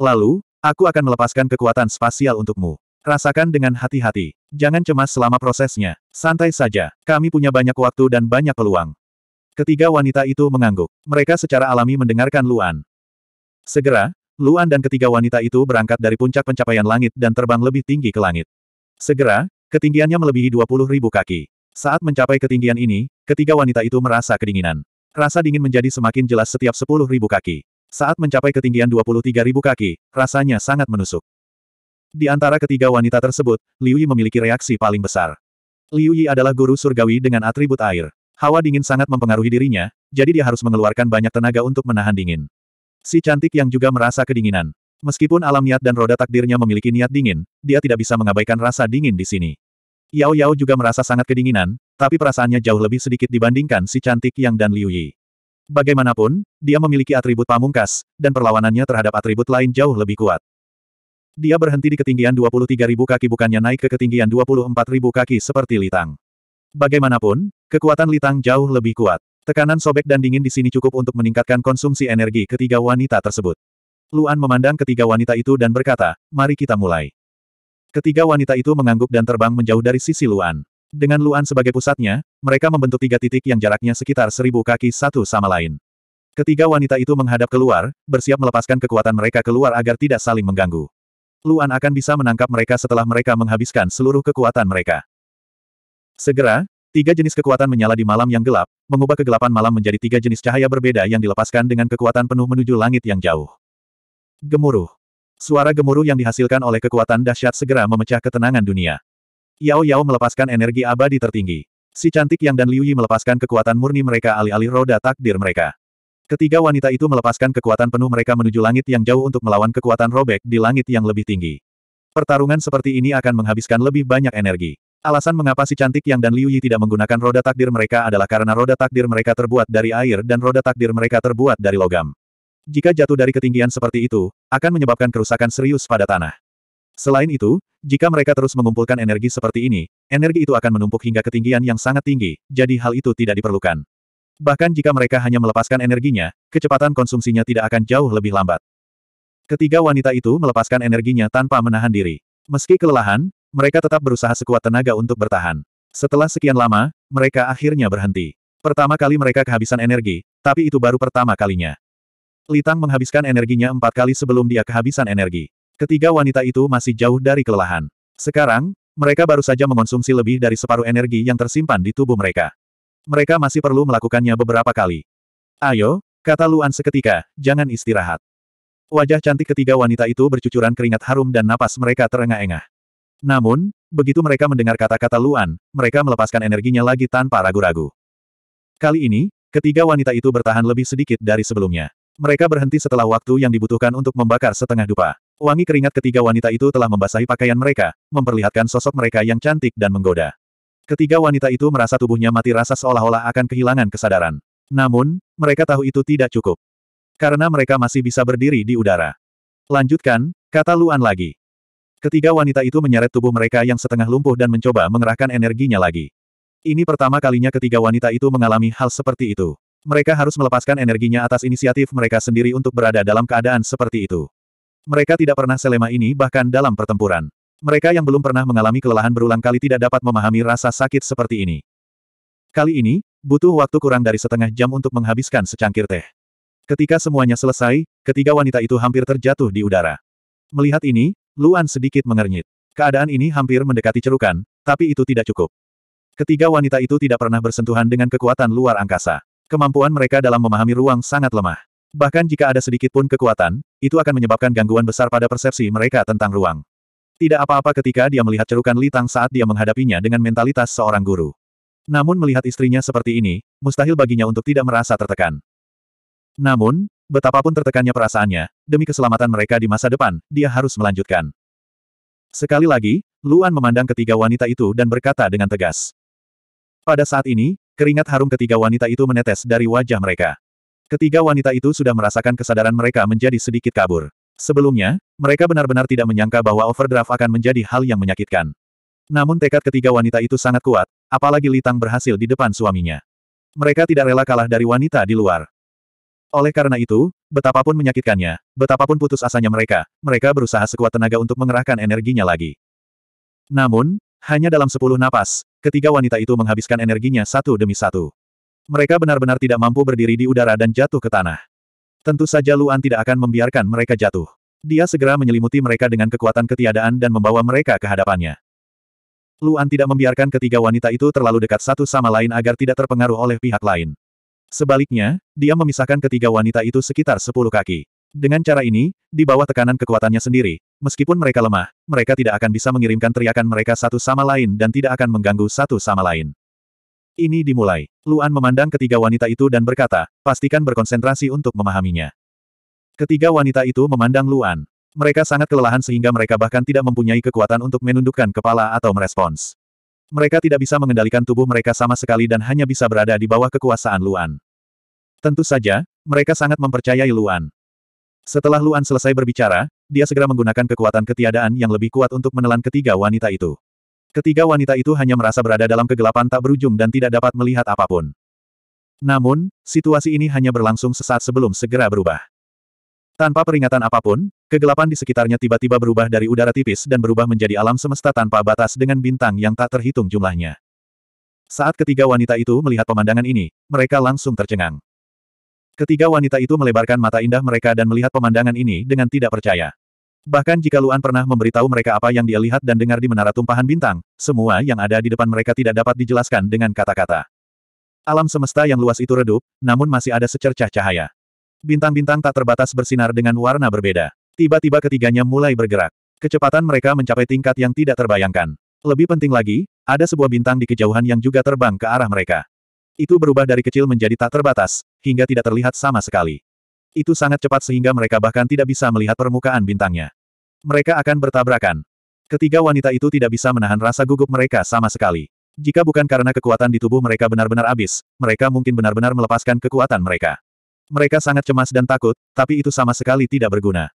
Lalu, aku akan melepaskan kekuatan spasial untukmu. Rasakan dengan hati-hati. Jangan cemas selama prosesnya. Santai saja, kami punya banyak waktu dan banyak peluang. Ketiga wanita itu mengangguk. Mereka secara alami mendengarkan Luan. Segera, Luan dan ketiga wanita itu berangkat dari puncak pencapaian langit dan terbang lebih tinggi ke langit. Segera, ketinggiannya melebihi 20 ribu kaki. Saat mencapai ketinggian ini, ketiga wanita itu merasa kedinginan. Rasa dingin menjadi semakin jelas setiap 10 ribu kaki. Saat mencapai ketinggian 23.000 kaki, rasanya sangat menusuk. Di antara ketiga wanita tersebut, Liu Yi memiliki reaksi paling besar. Liu Yi adalah guru surgawi dengan atribut air. Hawa dingin sangat mempengaruhi dirinya, jadi dia harus mengeluarkan banyak tenaga untuk menahan dingin. Si cantik yang juga merasa kedinginan. Meskipun alam niat dan roda takdirnya memiliki niat dingin, dia tidak bisa mengabaikan rasa dingin di sini. Yao Yao juga merasa sangat kedinginan, tapi perasaannya jauh lebih sedikit dibandingkan si cantik yang dan Liu Yi. Bagaimanapun, dia memiliki atribut pamungkas, dan perlawanannya terhadap atribut lain jauh lebih kuat. Dia berhenti di ketinggian 23.000 kaki bukannya naik ke ketinggian 24.000 kaki seperti Litang. Bagaimanapun, kekuatan Litang jauh lebih kuat. Tekanan sobek dan dingin di sini cukup untuk meningkatkan konsumsi energi ketiga wanita tersebut. Luan memandang ketiga wanita itu dan berkata, mari kita mulai. Ketiga wanita itu mengangguk dan terbang menjauh dari sisi Luan. Dengan Luan sebagai pusatnya, mereka membentuk tiga titik yang jaraknya sekitar seribu kaki satu sama lain. Ketiga wanita itu menghadap keluar, bersiap melepaskan kekuatan mereka keluar agar tidak saling mengganggu. Luan akan bisa menangkap mereka setelah mereka menghabiskan seluruh kekuatan mereka. Segera, tiga jenis kekuatan menyala di malam yang gelap, mengubah kegelapan malam menjadi tiga jenis cahaya berbeda yang dilepaskan dengan kekuatan penuh menuju langit yang jauh. Gemuruh. Suara gemuruh yang dihasilkan oleh kekuatan dahsyat segera memecah ketenangan dunia. Yao Yao melepaskan energi abadi tertinggi. Si cantik Yang dan Liu Yi melepaskan kekuatan murni mereka alih-alih roda takdir mereka. Ketiga wanita itu melepaskan kekuatan penuh mereka menuju langit yang jauh untuk melawan kekuatan robek di langit yang lebih tinggi. Pertarungan seperti ini akan menghabiskan lebih banyak energi. Alasan mengapa si cantik Yang dan Liu Yi tidak menggunakan roda takdir mereka adalah karena roda takdir mereka terbuat dari air dan roda takdir mereka terbuat dari logam. Jika jatuh dari ketinggian seperti itu, akan menyebabkan kerusakan serius pada tanah. Selain itu, jika mereka terus mengumpulkan energi seperti ini, energi itu akan menumpuk hingga ketinggian yang sangat tinggi, jadi hal itu tidak diperlukan. Bahkan jika mereka hanya melepaskan energinya, kecepatan konsumsinya tidak akan jauh lebih lambat. Ketiga wanita itu melepaskan energinya tanpa menahan diri. Meski kelelahan, mereka tetap berusaha sekuat tenaga untuk bertahan. Setelah sekian lama, mereka akhirnya berhenti. Pertama kali mereka kehabisan energi, tapi itu baru pertama kalinya. Litang menghabiskan energinya empat kali sebelum dia kehabisan energi. Ketiga wanita itu masih jauh dari kelelahan. Sekarang, mereka baru saja mengonsumsi lebih dari separuh energi yang tersimpan di tubuh mereka. Mereka masih perlu melakukannya beberapa kali. Ayo, kata Luan seketika, jangan istirahat. Wajah cantik ketiga wanita itu bercucuran keringat harum dan napas mereka terengah-engah. Namun, begitu mereka mendengar kata-kata Luan, mereka melepaskan energinya lagi tanpa ragu-ragu. Kali ini, ketiga wanita itu bertahan lebih sedikit dari sebelumnya. Mereka berhenti setelah waktu yang dibutuhkan untuk membakar setengah dupa. Wangi keringat ketiga wanita itu telah membasahi pakaian mereka, memperlihatkan sosok mereka yang cantik dan menggoda. Ketiga wanita itu merasa tubuhnya mati rasa seolah-olah akan kehilangan kesadaran. Namun, mereka tahu itu tidak cukup. Karena mereka masih bisa berdiri di udara. Lanjutkan, kata Luan lagi. Ketiga wanita itu menyeret tubuh mereka yang setengah lumpuh dan mencoba mengerahkan energinya lagi. Ini pertama kalinya ketiga wanita itu mengalami hal seperti itu. Mereka harus melepaskan energinya atas inisiatif mereka sendiri untuk berada dalam keadaan seperti itu. Mereka tidak pernah selema ini bahkan dalam pertempuran. Mereka yang belum pernah mengalami kelelahan berulang kali tidak dapat memahami rasa sakit seperti ini. Kali ini, butuh waktu kurang dari setengah jam untuk menghabiskan secangkir teh. Ketika semuanya selesai, ketiga wanita itu hampir terjatuh di udara. Melihat ini, Luan sedikit mengernyit. Keadaan ini hampir mendekati cerukan, tapi itu tidak cukup. Ketiga wanita itu tidak pernah bersentuhan dengan kekuatan luar angkasa. Kemampuan mereka dalam memahami ruang sangat lemah. Bahkan jika ada sedikit pun kekuatan, itu akan menyebabkan gangguan besar pada persepsi mereka tentang ruang. Tidak apa-apa ketika dia melihat cerukan Litang saat dia menghadapinya dengan mentalitas seorang guru. Namun melihat istrinya seperti ini, mustahil baginya untuk tidak merasa tertekan. Namun, betapapun tertekannya perasaannya, demi keselamatan mereka di masa depan, dia harus melanjutkan. Sekali lagi, Luan memandang ketiga wanita itu dan berkata dengan tegas. Pada saat ini, keringat harum ketiga wanita itu menetes dari wajah mereka. Ketiga wanita itu sudah merasakan kesadaran mereka menjadi sedikit kabur. Sebelumnya, mereka benar-benar tidak menyangka bahwa overdraft akan menjadi hal yang menyakitkan. Namun tekad ketiga wanita itu sangat kuat, apalagi Litang berhasil di depan suaminya. Mereka tidak rela kalah dari wanita di luar. Oleh karena itu, betapapun menyakitkannya, betapapun putus asanya mereka, mereka berusaha sekuat tenaga untuk mengerahkan energinya lagi. Namun, hanya dalam sepuluh napas, ketiga wanita itu menghabiskan energinya satu demi satu. Mereka benar-benar tidak mampu berdiri di udara dan jatuh ke tanah. Tentu saja Luan tidak akan membiarkan mereka jatuh. Dia segera menyelimuti mereka dengan kekuatan ketiadaan dan membawa mereka ke hadapannya. Luan tidak membiarkan ketiga wanita itu terlalu dekat satu sama lain agar tidak terpengaruh oleh pihak lain. Sebaliknya, dia memisahkan ketiga wanita itu sekitar sepuluh kaki. Dengan cara ini, di bawah tekanan kekuatannya sendiri, meskipun mereka lemah, mereka tidak akan bisa mengirimkan teriakan mereka satu sama lain dan tidak akan mengganggu satu sama lain. Ini dimulai. Luan memandang ketiga wanita itu dan berkata, pastikan berkonsentrasi untuk memahaminya. Ketiga wanita itu memandang Luan. Mereka sangat kelelahan sehingga mereka bahkan tidak mempunyai kekuatan untuk menundukkan kepala atau merespons. Mereka tidak bisa mengendalikan tubuh mereka sama sekali dan hanya bisa berada di bawah kekuasaan Luan. Tentu saja, mereka sangat mempercayai Luan. Setelah Luan selesai berbicara, dia segera menggunakan kekuatan ketiadaan yang lebih kuat untuk menelan ketiga wanita itu. Ketiga wanita itu hanya merasa berada dalam kegelapan tak berujung dan tidak dapat melihat apapun. Namun, situasi ini hanya berlangsung sesaat sebelum segera berubah. Tanpa peringatan apapun, kegelapan di sekitarnya tiba-tiba berubah dari udara tipis dan berubah menjadi alam semesta tanpa batas dengan bintang yang tak terhitung jumlahnya. Saat ketiga wanita itu melihat pemandangan ini, mereka langsung tercengang. Ketiga wanita itu melebarkan mata indah mereka dan melihat pemandangan ini dengan tidak percaya. Bahkan jika Luan pernah memberitahu mereka apa yang dia lihat dan dengar di Menara Tumpahan Bintang, semua yang ada di depan mereka tidak dapat dijelaskan dengan kata-kata. Alam semesta yang luas itu redup, namun masih ada secercah cahaya. Bintang-bintang tak terbatas bersinar dengan warna berbeda. Tiba-tiba ketiganya mulai bergerak. Kecepatan mereka mencapai tingkat yang tidak terbayangkan. Lebih penting lagi, ada sebuah bintang di kejauhan yang juga terbang ke arah mereka. Itu berubah dari kecil menjadi tak terbatas, hingga tidak terlihat sama sekali. Itu sangat cepat sehingga mereka bahkan tidak bisa melihat permukaan bintangnya. Mereka akan bertabrakan. Ketiga wanita itu tidak bisa menahan rasa gugup mereka sama sekali. Jika bukan karena kekuatan di tubuh mereka benar-benar habis, mereka mungkin benar-benar melepaskan kekuatan mereka. Mereka sangat cemas dan takut, tapi itu sama sekali tidak berguna.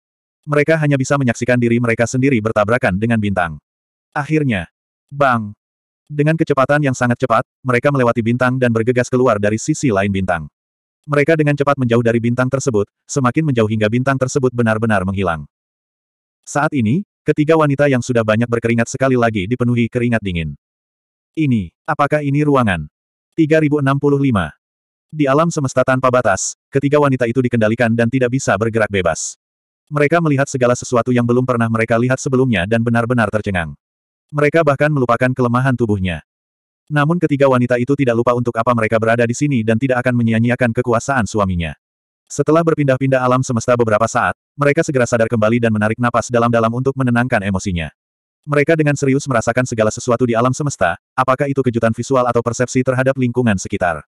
Mereka hanya bisa menyaksikan diri mereka sendiri bertabrakan dengan bintang. Akhirnya, bang! Dengan kecepatan yang sangat cepat, mereka melewati bintang dan bergegas keluar dari sisi lain bintang. Mereka dengan cepat menjauh dari bintang tersebut, semakin menjauh hingga bintang tersebut benar-benar menghilang. Saat ini, ketiga wanita yang sudah banyak berkeringat sekali lagi dipenuhi keringat dingin. Ini, apakah ini ruangan? 3065. Di alam semesta tanpa batas, ketiga wanita itu dikendalikan dan tidak bisa bergerak bebas. Mereka melihat segala sesuatu yang belum pernah mereka lihat sebelumnya dan benar-benar tercengang. Mereka bahkan melupakan kelemahan tubuhnya. Namun ketiga wanita itu tidak lupa untuk apa mereka berada di sini dan tidak akan menyia-nyiakan kekuasaan suaminya. Setelah berpindah-pindah alam semesta beberapa saat, mereka segera sadar kembali dan menarik napas dalam-dalam untuk menenangkan emosinya. Mereka dengan serius merasakan segala sesuatu di alam semesta, apakah itu kejutan visual atau persepsi terhadap lingkungan sekitar.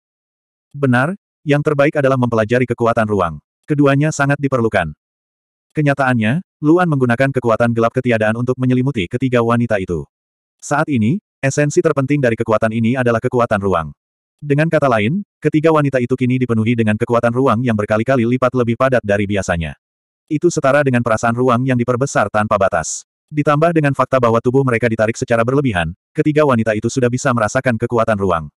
Benar, yang terbaik adalah mempelajari kekuatan ruang. Keduanya sangat diperlukan. Kenyataannya, Luan menggunakan kekuatan gelap ketiadaan untuk menyelimuti ketiga wanita itu. Saat ini, Esensi terpenting dari kekuatan ini adalah kekuatan ruang. Dengan kata lain, ketiga wanita itu kini dipenuhi dengan kekuatan ruang yang berkali-kali lipat lebih padat dari biasanya. Itu setara dengan perasaan ruang yang diperbesar tanpa batas. Ditambah dengan fakta bahwa tubuh mereka ditarik secara berlebihan, ketiga wanita itu sudah bisa merasakan kekuatan ruang.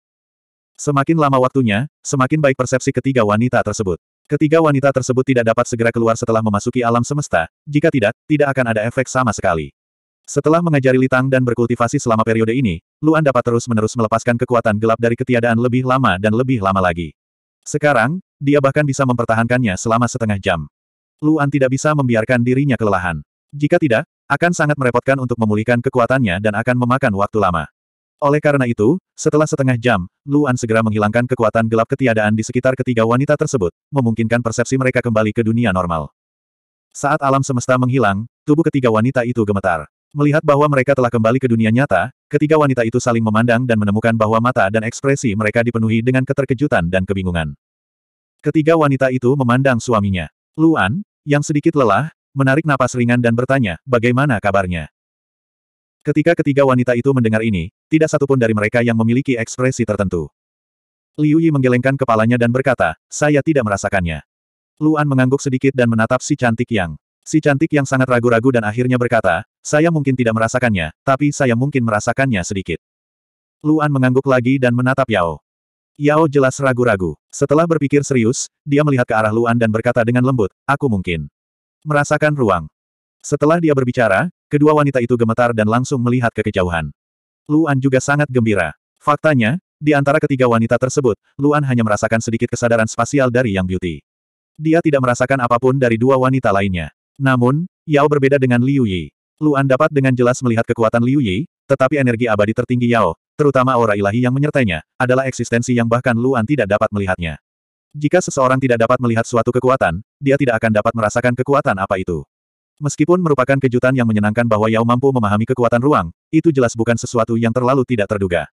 Semakin lama waktunya, semakin baik persepsi ketiga wanita tersebut. Ketiga wanita tersebut tidak dapat segera keluar setelah memasuki alam semesta, jika tidak, tidak akan ada efek sama sekali. Setelah mengajari Litang dan berkultivasi selama periode ini, Luan dapat terus-menerus melepaskan kekuatan gelap dari ketiadaan lebih lama dan lebih lama lagi. Sekarang, dia bahkan bisa mempertahankannya selama setengah jam. Luan tidak bisa membiarkan dirinya kelelahan. Jika tidak, akan sangat merepotkan untuk memulihkan kekuatannya dan akan memakan waktu lama. Oleh karena itu, setelah setengah jam, Luan segera menghilangkan kekuatan gelap ketiadaan di sekitar ketiga wanita tersebut, memungkinkan persepsi mereka kembali ke dunia normal. Saat alam semesta menghilang, tubuh ketiga wanita itu gemetar. Melihat bahwa mereka telah kembali ke dunia nyata, ketiga wanita itu saling memandang dan menemukan bahwa mata dan ekspresi mereka dipenuhi dengan keterkejutan dan kebingungan. Ketiga wanita itu memandang suaminya. Luan, yang sedikit lelah, menarik napas ringan dan bertanya, bagaimana kabarnya? Ketika ketiga wanita itu mendengar ini, tidak satupun dari mereka yang memiliki ekspresi tertentu. Liu Yi menggelengkan kepalanya dan berkata, saya tidak merasakannya. Luan mengangguk sedikit dan menatap si cantik yang Si cantik yang sangat ragu-ragu dan akhirnya berkata, saya mungkin tidak merasakannya, tapi saya mungkin merasakannya sedikit. Luan mengangguk lagi dan menatap Yao. Yao jelas ragu-ragu. Setelah berpikir serius, dia melihat ke arah Luan dan berkata dengan lembut, aku mungkin merasakan ruang. Setelah dia berbicara, kedua wanita itu gemetar dan langsung melihat ke kejauhan. Luan juga sangat gembira. Faktanya, di antara ketiga wanita tersebut, Luan hanya merasakan sedikit kesadaran spasial dari Yang Beauty. Dia tidak merasakan apapun dari dua wanita lainnya. Namun, Yao berbeda dengan Liu Yi. Luan dapat dengan jelas melihat kekuatan Liu Yi, tetapi energi abadi tertinggi Yao, terutama aura ilahi yang menyertainya, adalah eksistensi yang bahkan Luan tidak dapat melihatnya. Jika seseorang tidak dapat melihat suatu kekuatan, dia tidak akan dapat merasakan kekuatan apa itu. Meskipun merupakan kejutan yang menyenangkan bahwa Yao mampu memahami kekuatan ruang, itu jelas bukan sesuatu yang terlalu tidak terduga.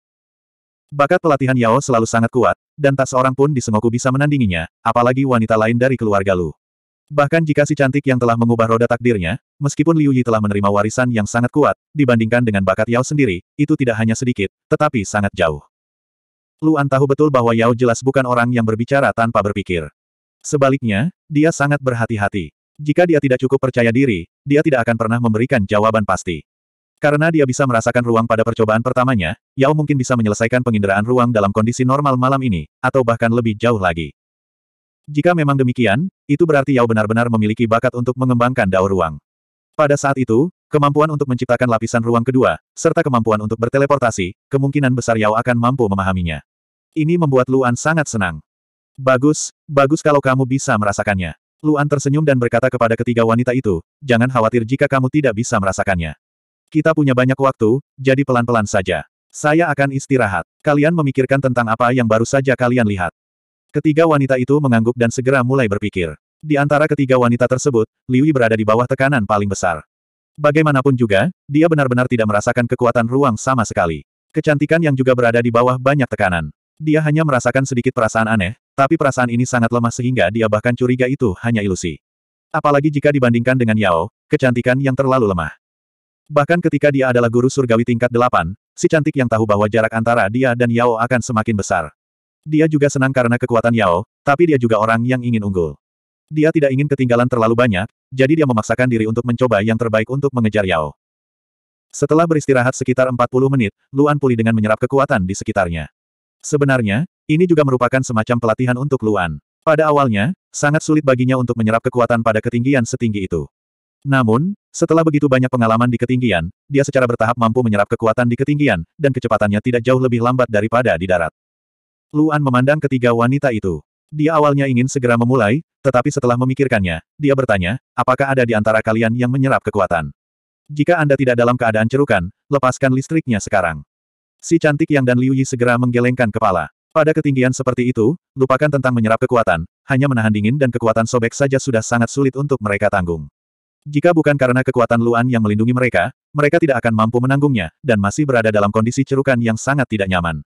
Bakat pelatihan Yao selalu sangat kuat, dan tak seorang pun di Sengoku bisa menandinginya, apalagi wanita lain dari keluarga Lu. Bahkan jika si cantik yang telah mengubah roda takdirnya, meskipun Liu Yi telah menerima warisan yang sangat kuat, dibandingkan dengan bakat Yao sendiri, itu tidak hanya sedikit, tetapi sangat jauh. Luan tahu betul bahwa Yao jelas bukan orang yang berbicara tanpa berpikir. Sebaliknya, dia sangat berhati-hati. Jika dia tidak cukup percaya diri, dia tidak akan pernah memberikan jawaban pasti. Karena dia bisa merasakan ruang pada percobaan pertamanya, Yao mungkin bisa menyelesaikan penginderaan ruang dalam kondisi normal malam ini, atau bahkan lebih jauh lagi. Jika memang demikian, itu berarti Yao benar-benar memiliki bakat untuk mengembangkan dao ruang. Pada saat itu, kemampuan untuk menciptakan lapisan ruang kedua, serta kemampuan untuk berteleportasi, kemungkinan besar Yao akan mampu memahaminya. Ini membuat Luan sangat senang. Bagus, bagus kalau kamu bisa merasakannya. Luan tersenyum dan berkata kepada ketiga wanita itu, jangan khawatir jika kamu tidak bisa merasakannya. Kita punya banyak waktu, jadi pelan-pelan saja. Saya akan istirahat. Kalian memikirkan tentang apa yang baru saja kalian lihat. Ketiga wanita itu mengangguk dan segera mulai berpikir. Di antara ketiga wanita tersebut, Liu berada di bawah tekanan paling besar. Bagaimanapun juga, dia benar-benar tidak merasakan kekuatan ruang sama sekali. Kecantikan yang juga berada di bawah banyak tekanan. Dia hanya merasakan sedikit perasaan aneh, tapi perasaan ini sangat lemah sehingga dia bahkan curiga itu hanya ilusi. Apalagi jika dibandingkan dengan Yao, kecantikan yang terlalu lemah. Bahkan ketika dia adalah guru surgawi tingkat delapan, si cantik yang tahu bahwa jarak antara dia dan Yao akan semakin besar. Dia juga senang karena kekuatan Yao, tapi dia juga orang yang ingin unggul. Dia tidak ingin ketinggalan terlalu banyak, jadi dia memaksakan diri untuk mencoba yang terbaik untuk mengejar Yao. Setelah beristirahat sekitar 40 menit, Luan pulih dengan menyerap kekuatan di sekitarnya. Sebenarnya, ini juga merupakan semacam pelatihan untuk Luan. Pada awalnya, sangat sulit baginya untuk menyerap kekuatan pada ketinggian setinggi itu. Namun, setelah begitu banyak pengalaman di ketinggian, dia secara bertahap mampu menyerap kekuatan di ketinggian, dan kecepatannya tidak jauh lebih lambat daripada di darat. Luan memandang ketiga wanita itu. Dia awalnya ingin segera memulai, tetapi setelah memikirkannya, dia bertanya, apakah ada di antara kalian yang menyerap kekuatan? Jika Anda tidak dalam keadaan cerukan, lepaskan listriknya sekarang. Si cantik yang dan Liu Yi segera menggelengkan kepala. Pada ketinggian seperti itu, lupakan tentang menyerap kekuatan, hanya menahan dingin dan kekuatan sobek saja sudah sangat sulit untuk mereka tanggung. Jika bukan karena kekuatan Luan yang melindungi mereka, mereka tidak akan mampu menanggungnya, dan masih berada dalam kondisi cerukan yang sangat tidak nyaman.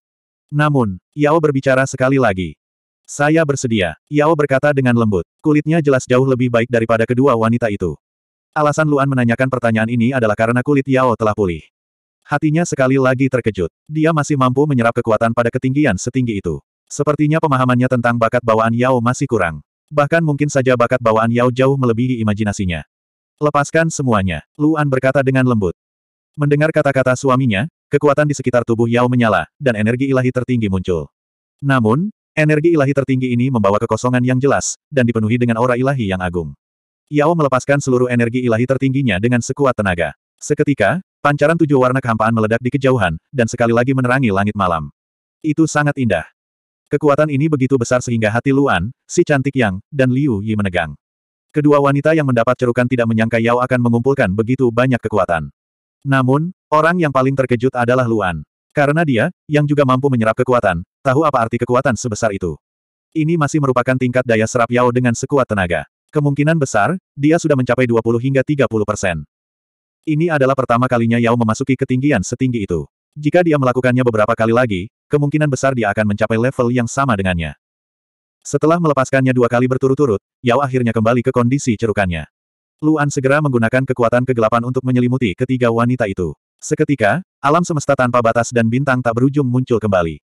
Namun, Yao berbicara sekali lagi. Saya bersedia, Yao berkata dengan lembut. Kulitnya jelas jauh lebih baik daripada kedua wanita itu. Alasan Luan menanyakan pertanyaan ini adalah karena kulit Yao telah pulih. Hatinya sekali lagi terkejut. Dia masih mampu menyerap kekuatan pada ketinggian setinggi itu. Sepertinya pemahamannya tentang bakat bawaan Yao masih kurang. Bahkan mungkin saja bakat bawaan Yao jauh melebihi imajinasinya. Lepaskan semuanya, Luan berkata dengan lembut. Mendengar kata-kata suaminya, Kekuatan di sekitar tubuh Yao menyala, dan energi ilahi tertinggi muncul. Namun, energi ilahi tertinggi ini membawa kekosongan yang jelas, dan dipenuhi dengan aura ilahi yang agung. Yao melepaskan seluruh energi ilahi tertingginya dengan sekuat tenaga. Seketika, pancaran tujuh warna kehampaan meledak di kejauhan, dan sekali lagi menerangi langit malam. Itu sangat indah. Kekuatan ini begitu besar sehingga hati Luan, si cantik Yang, dan Liu Yi menegang. Kedua wanita yang mendapat cerukan tidak menyangka Yao akan mengumpulkan begitu banyak kekuatan. Namun, orang yang paling terkejut adalah Luan. Karena dia, yang juga mampu menyerap kekuatan, tahu apa arti kekuatan sebesar itu. Ini masih merupakan tingkat daya serap Yao dengan sekuat tenaga. Kemungkinan besar, dia sudah mencapai 20 hingga 30 persen. Ini adalah pertama kalinya Yao memasuki ketinggian setinggi itu. Jika dia melakukannya beberapa kali lagi, kemungkinan besar dia akan mencapai level yang sama dengannya. Setelah melepaskannya dua kali berturut-turut, Yao akhirnya kembali ke kondisi cerukannya. Luan segera menggunakan kekuatan kegelapan untuk menyelimuti ketiga wanita itu. Seketika, alam semesta tanpa batas dan bintang tak berujung muncul kembali.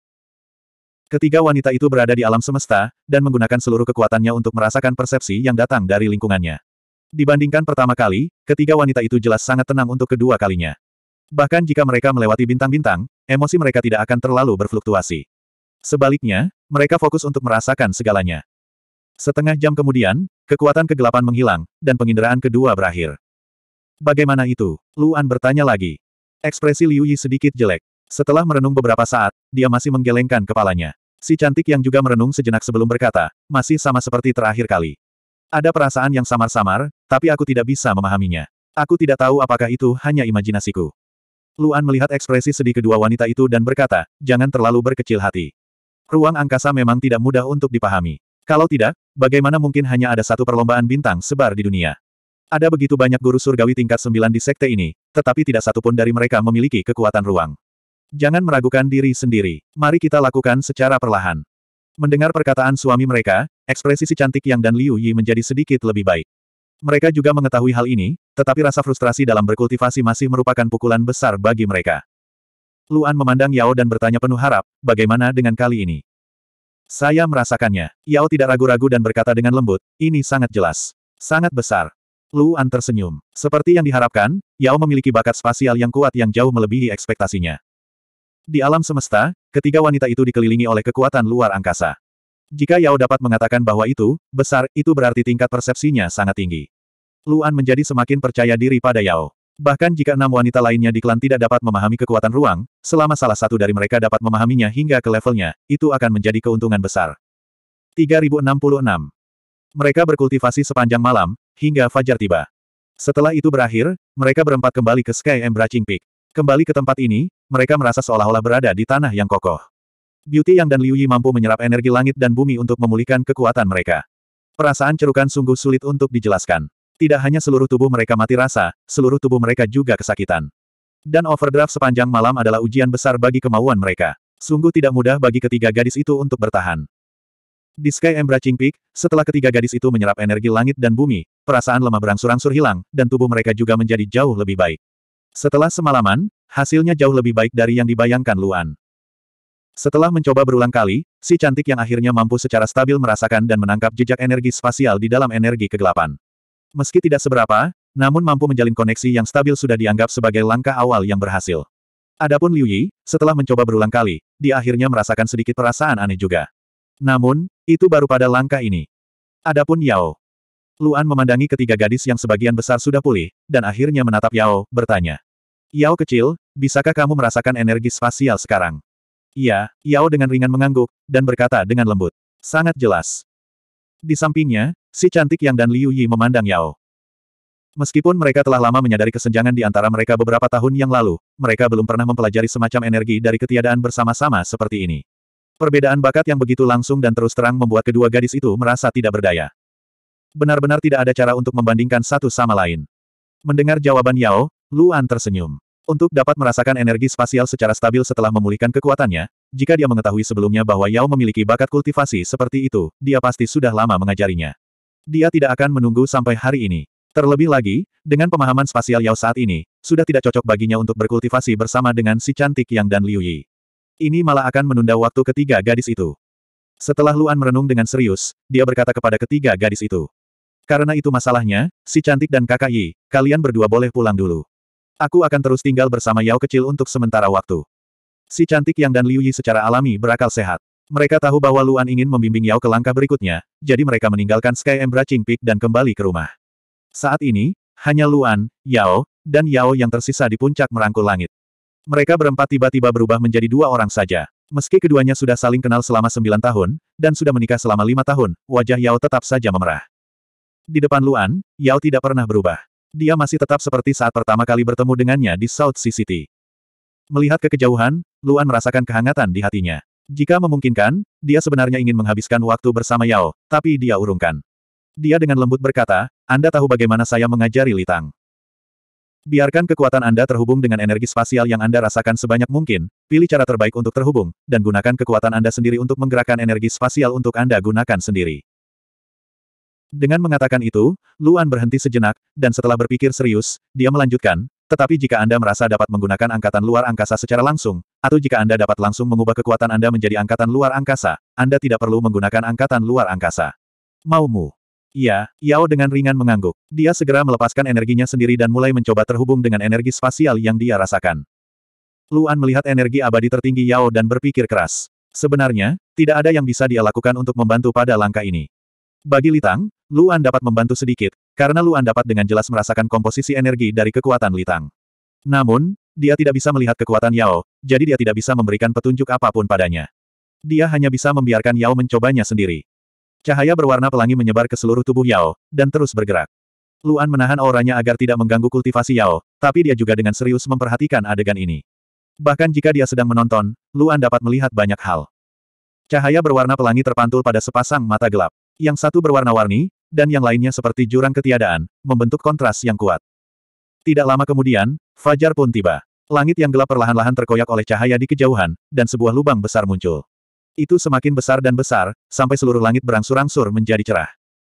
Ketiga wanita itu berada di alam semesta, dan menggunakan seluruh kekuatannya untuk merasakan persepsi yang datang dari lingkungannya. Dibandingkan pertama kali, ketiga wanita itu jelas sangat tenang untuk kedua kalinya. Bahkan jika mereka melewati bintang-bintang, emosi mereka tidak akan terlalu berfluktuasi. Sebaliknya, mereka fokus untuk merasakan segalanya. Setengah jam kemudian, kekuatan kegelapan menghilang, dan penginderaan kedua berakhir. Bagaimana itu? Luan bertanya lagi. Ekspresi Liu Yi sedikit jelek. Setelah merenung beberapa saat, dia masih menggelengkan kepalanya. Si cantik yang juga merenung sejenak sebelum berkata, masih sama seperti terakhir kali. Ada perasaan yang samar-samar, tapi aku tidak bisa memahaminya. Aku tidak tahu apakah itu hanya imajinasiku. Luan melihat ekspresi sedih kedua wanita itu dan berkata, jangan terlalu berkecil hati. Ruang angkasa memang tidak mudah untuk dipahami. Kalau tidak, bagaimana mungkin hanya ada satu perlombaan bintang sebar di dunia? Ada begitu banyak guru surgawi tingkat sembilan di sekte ini, tetapi tidak satupun dari mereka memiliki kekuatan ruang. Jangan meragukan diri sendiri. Mari kita lakukan secara perlahan. Mendengar perkataan suami mereka, ekspresi si cantik Yang dan Liu Yi menjadi sedikit lebih baik. Mereka juga mengetahui hal ini, tetapi rasa frustrasi dalam berkultivasi masih merupakan pukulan besar bagi mereka. Luan memandang Yao dan bertanya penuh harap, bagaimana dengan kali ini? Saya merasakannya. Yao tidak ragu-ragu dan berkata dengan lembut, ini sangat jelas. Sangat besar. Luan tersenyum. Seperti yang diharapkan, Yao memiliki bakat spasial yang kuat yang jauh melebihi ekspektasinya. Di alam semesta, ketiga wanita itu dikelilingi oleh kekuatan luar angkasa. Jika Yao dapat mengatakan bahwa itu besar, itu berarti tingkat persepsinya sangat tinggi. Luan menjadi semakin percaya diri pada Yao. Bahkan jika enam wanita lainnya di klan tidak dapat memahami kekuatan ruang, selama salah satu dari mereka dapat memahaminya hingga ke levelnya, itu akan menjadi keuntungan besar. 3066 Mereka berkultivasi sepanjang malam, hingga fajar tiba. Setelah itu berakhir, mereka berempat kembali ke Sky Embracing Peak. Kembali ke tempat ini, mereka merasa seolah-olah berada di tanah yang kokoh. Beauty Yang dan Liu Yi mampu menyerap energi langit dan bumi untuk memulihkan kekuatan mereka. Perasaan cerukan sungguh sulit untuk dijelaskan. Tidak hanya seluruh tubuh mereka mati rasa, seluruh tubuh mereka juga kesakitan. Dan overdraft sepanjang malam adalah ujian besar bagi kemauan mereka. Sungguh tidak mudah bagi ketiga gadis itu untuk bertahan. Di Sky embracing Peak, setelah ketiga gadis itu menyerap energi langit dan bumi, perasaan lemah berangsur-angsur hilang, dan tubuh mereka juga menjadi jauh lebih baik. Setelah semalaman, hasilnya jauh lebih baik dari yang dibayangkan Luan. Setelah mencoba berulang kali, si cantik yang akhirnya mampu secara stabil merasakan dan menangkap jejak energi spasial di dalam energi kegelapan. Meski tidak seberapa, namun mampu menjalin koneksi yang stabil sudah dianggap sebagai langkah awal yang berhasil. Adapun Liu Yi, setelah mencoba berulang kali, dia akhirnya merasakan sedikit perasaan aneh juga. Namun, itu baru pada langkah ini. Adapun Yao. Luan memandangi ketiga gadis yang sebagian besar sudah pulih, dan akhirnya menatap Yao, bertanya. Yao kecil, bisakah kamu merasakan energi spasial sekarang? Iya, Yao dengan ringan mengangguk, dan berkata dengan lembut. Sangat jelas. Di sampingnya, Si cantik Yang dan Liu Yi memandang Yao. Meskipun mereka telah lama menyadari kesenjangan di antara mereka beberapa tahun yang lalu, mereka belum pernah mempelajari semacam energi dari ketiadaan bersama-sama seperti ini. Perbedaan bakat yang begitu langsung dan terus terang membuat kedua gadis itu merasa tidak berdaya. Benar-benar tidak ada cara untuk membandingkan satu sama lain. Mendengar jawaban Yao, Luan tersenyum. Untuk dapat merasakan energi spasial secara stabil setelah memulihkan kekuatannya, jika dia mengetahui sebelumnya bahwa Yao memiliki bakat kultivasi seperti itu, dia pasti sudah lama mengajarinya. Dia tidak akan menunggu sampai hari ini. Terlebih lagi, dengan pemahaman spasial Yao saat ini, sudah tidak cocok baginya untuk berkultivasi bersama dengan si cantik Yang dan Liu Yi. Ini malah akan menunda waktu ketiga gadis itu. Setelah Luan merenung dengan serius, dia berkata kepada ketiga gadis itu. Karena itu masalahnya, si cantik dan kakak Yi, kalian berdua boleh pulang dulu. Aku akan terus tinggal bersama Yao kecil untuk sementara waktu. Si cantik Yang dan Liu Yi secara alami berakal sehat. Mereka tahu bahwa Luan ingin membimbing Yao ke langkah berikutnya, jadi mereka meninggalkan Sky Embra Peak dan kembali ke rumah. Saat ini, hanya Luan, Yao, dan Yao yang tersisa di puncak merangkul langit. Mereka berempat tiba-tiba berubah menjadi dua orang saja. Meski keduanya sudah saling kenal selama sembilan tahun, dan sudah menikah selama lima tahun, wajah Yao tetap saja memerah. Di depan Luan, Yao tidak pernah berubah. Dia masih tetap seperti saat pertama kali bertemu dengannya di South Sea City. Melihat ke kejauhan, Luan merasakan kehangatan di hatinya. Jika memungkinkan, dia sebenarnya ingin menghabiskan waktu bersama Yao, tapi dia urungkan. Dia dengan lembut berkata, Anda tahu bagaimana saya mengajari Litang. Biarkan kekuatan Anda terhubung dengan energi spasial yang Anda rasakan sebanyak mungkin, pilih cara terbaik untuk terhubung, dan gunakan kekuatan Anda sendiri untuk menggerakkan energi spasial untuk Anda gunakan sendiri. Dengan mengatakan itu, Luan berhenti sejenak, dan setelah berpikir serius, dia melanjutkan, tetapi jika Anda merasa dapat menggunakan angkatan luar angkasa secara langsung, atau jika Anda dapat langsung mengubah kekuatan Anda menjadi angkatan luar angkasa, Anda tidak perlu menggunakan angkatan luar angkasa. Maumu. Iya, Yao dengan ringan mengangguk. Dia segera melepaskan energinya sendiri dan mulai mencoba terhubung dengan energi spasial yang dia rasakan. Luan melihat energi abadi tertinggi Yao dan berpikir keras. Sebenarnya, tidak ada yang bisa dia lakukan untuk membantu pada langkah ini. Bagi Litang, Luan dapat membantu sedikit, karena Luan dapat dengan jelas merasakan komposisi energi dari kekuatan Litang. Namun, dia tidak bisa melihat kekuatan Yao, jadi dia tidak bisa memberikan petunjuk apapun padanya. Dia hanya bisa membiarkan Yao mencobanya sendiri. Cahaya berwarna pelangi menyebar ke seluruh tubuh Yao, dan terus bergerak. Luan menahan auranya agar tidak mengganggu kultivasi Yao, tapi dia juga dengan serius memperhatikan adegan ini. Bahkan jika dia sedang menonton, Luan dapat melihat banyak hal. Cahaya berwarna pelangi terpantul pada sepasang mata gelap. Yang satu berwarna-warni, dan yang lainnya seperti jurang ketiadaan, membentuk kontras yang kuat. Tidak lama kemudian, Fajar pun tiba. Langit yang gelap perlahan-lahan terkoyak oleh cahaya di kejauhan, dan sebuah lubang besar muncul. Itu semakin besar dan besar, sampai seluruh langit berangsur-angsur menjadi cerah.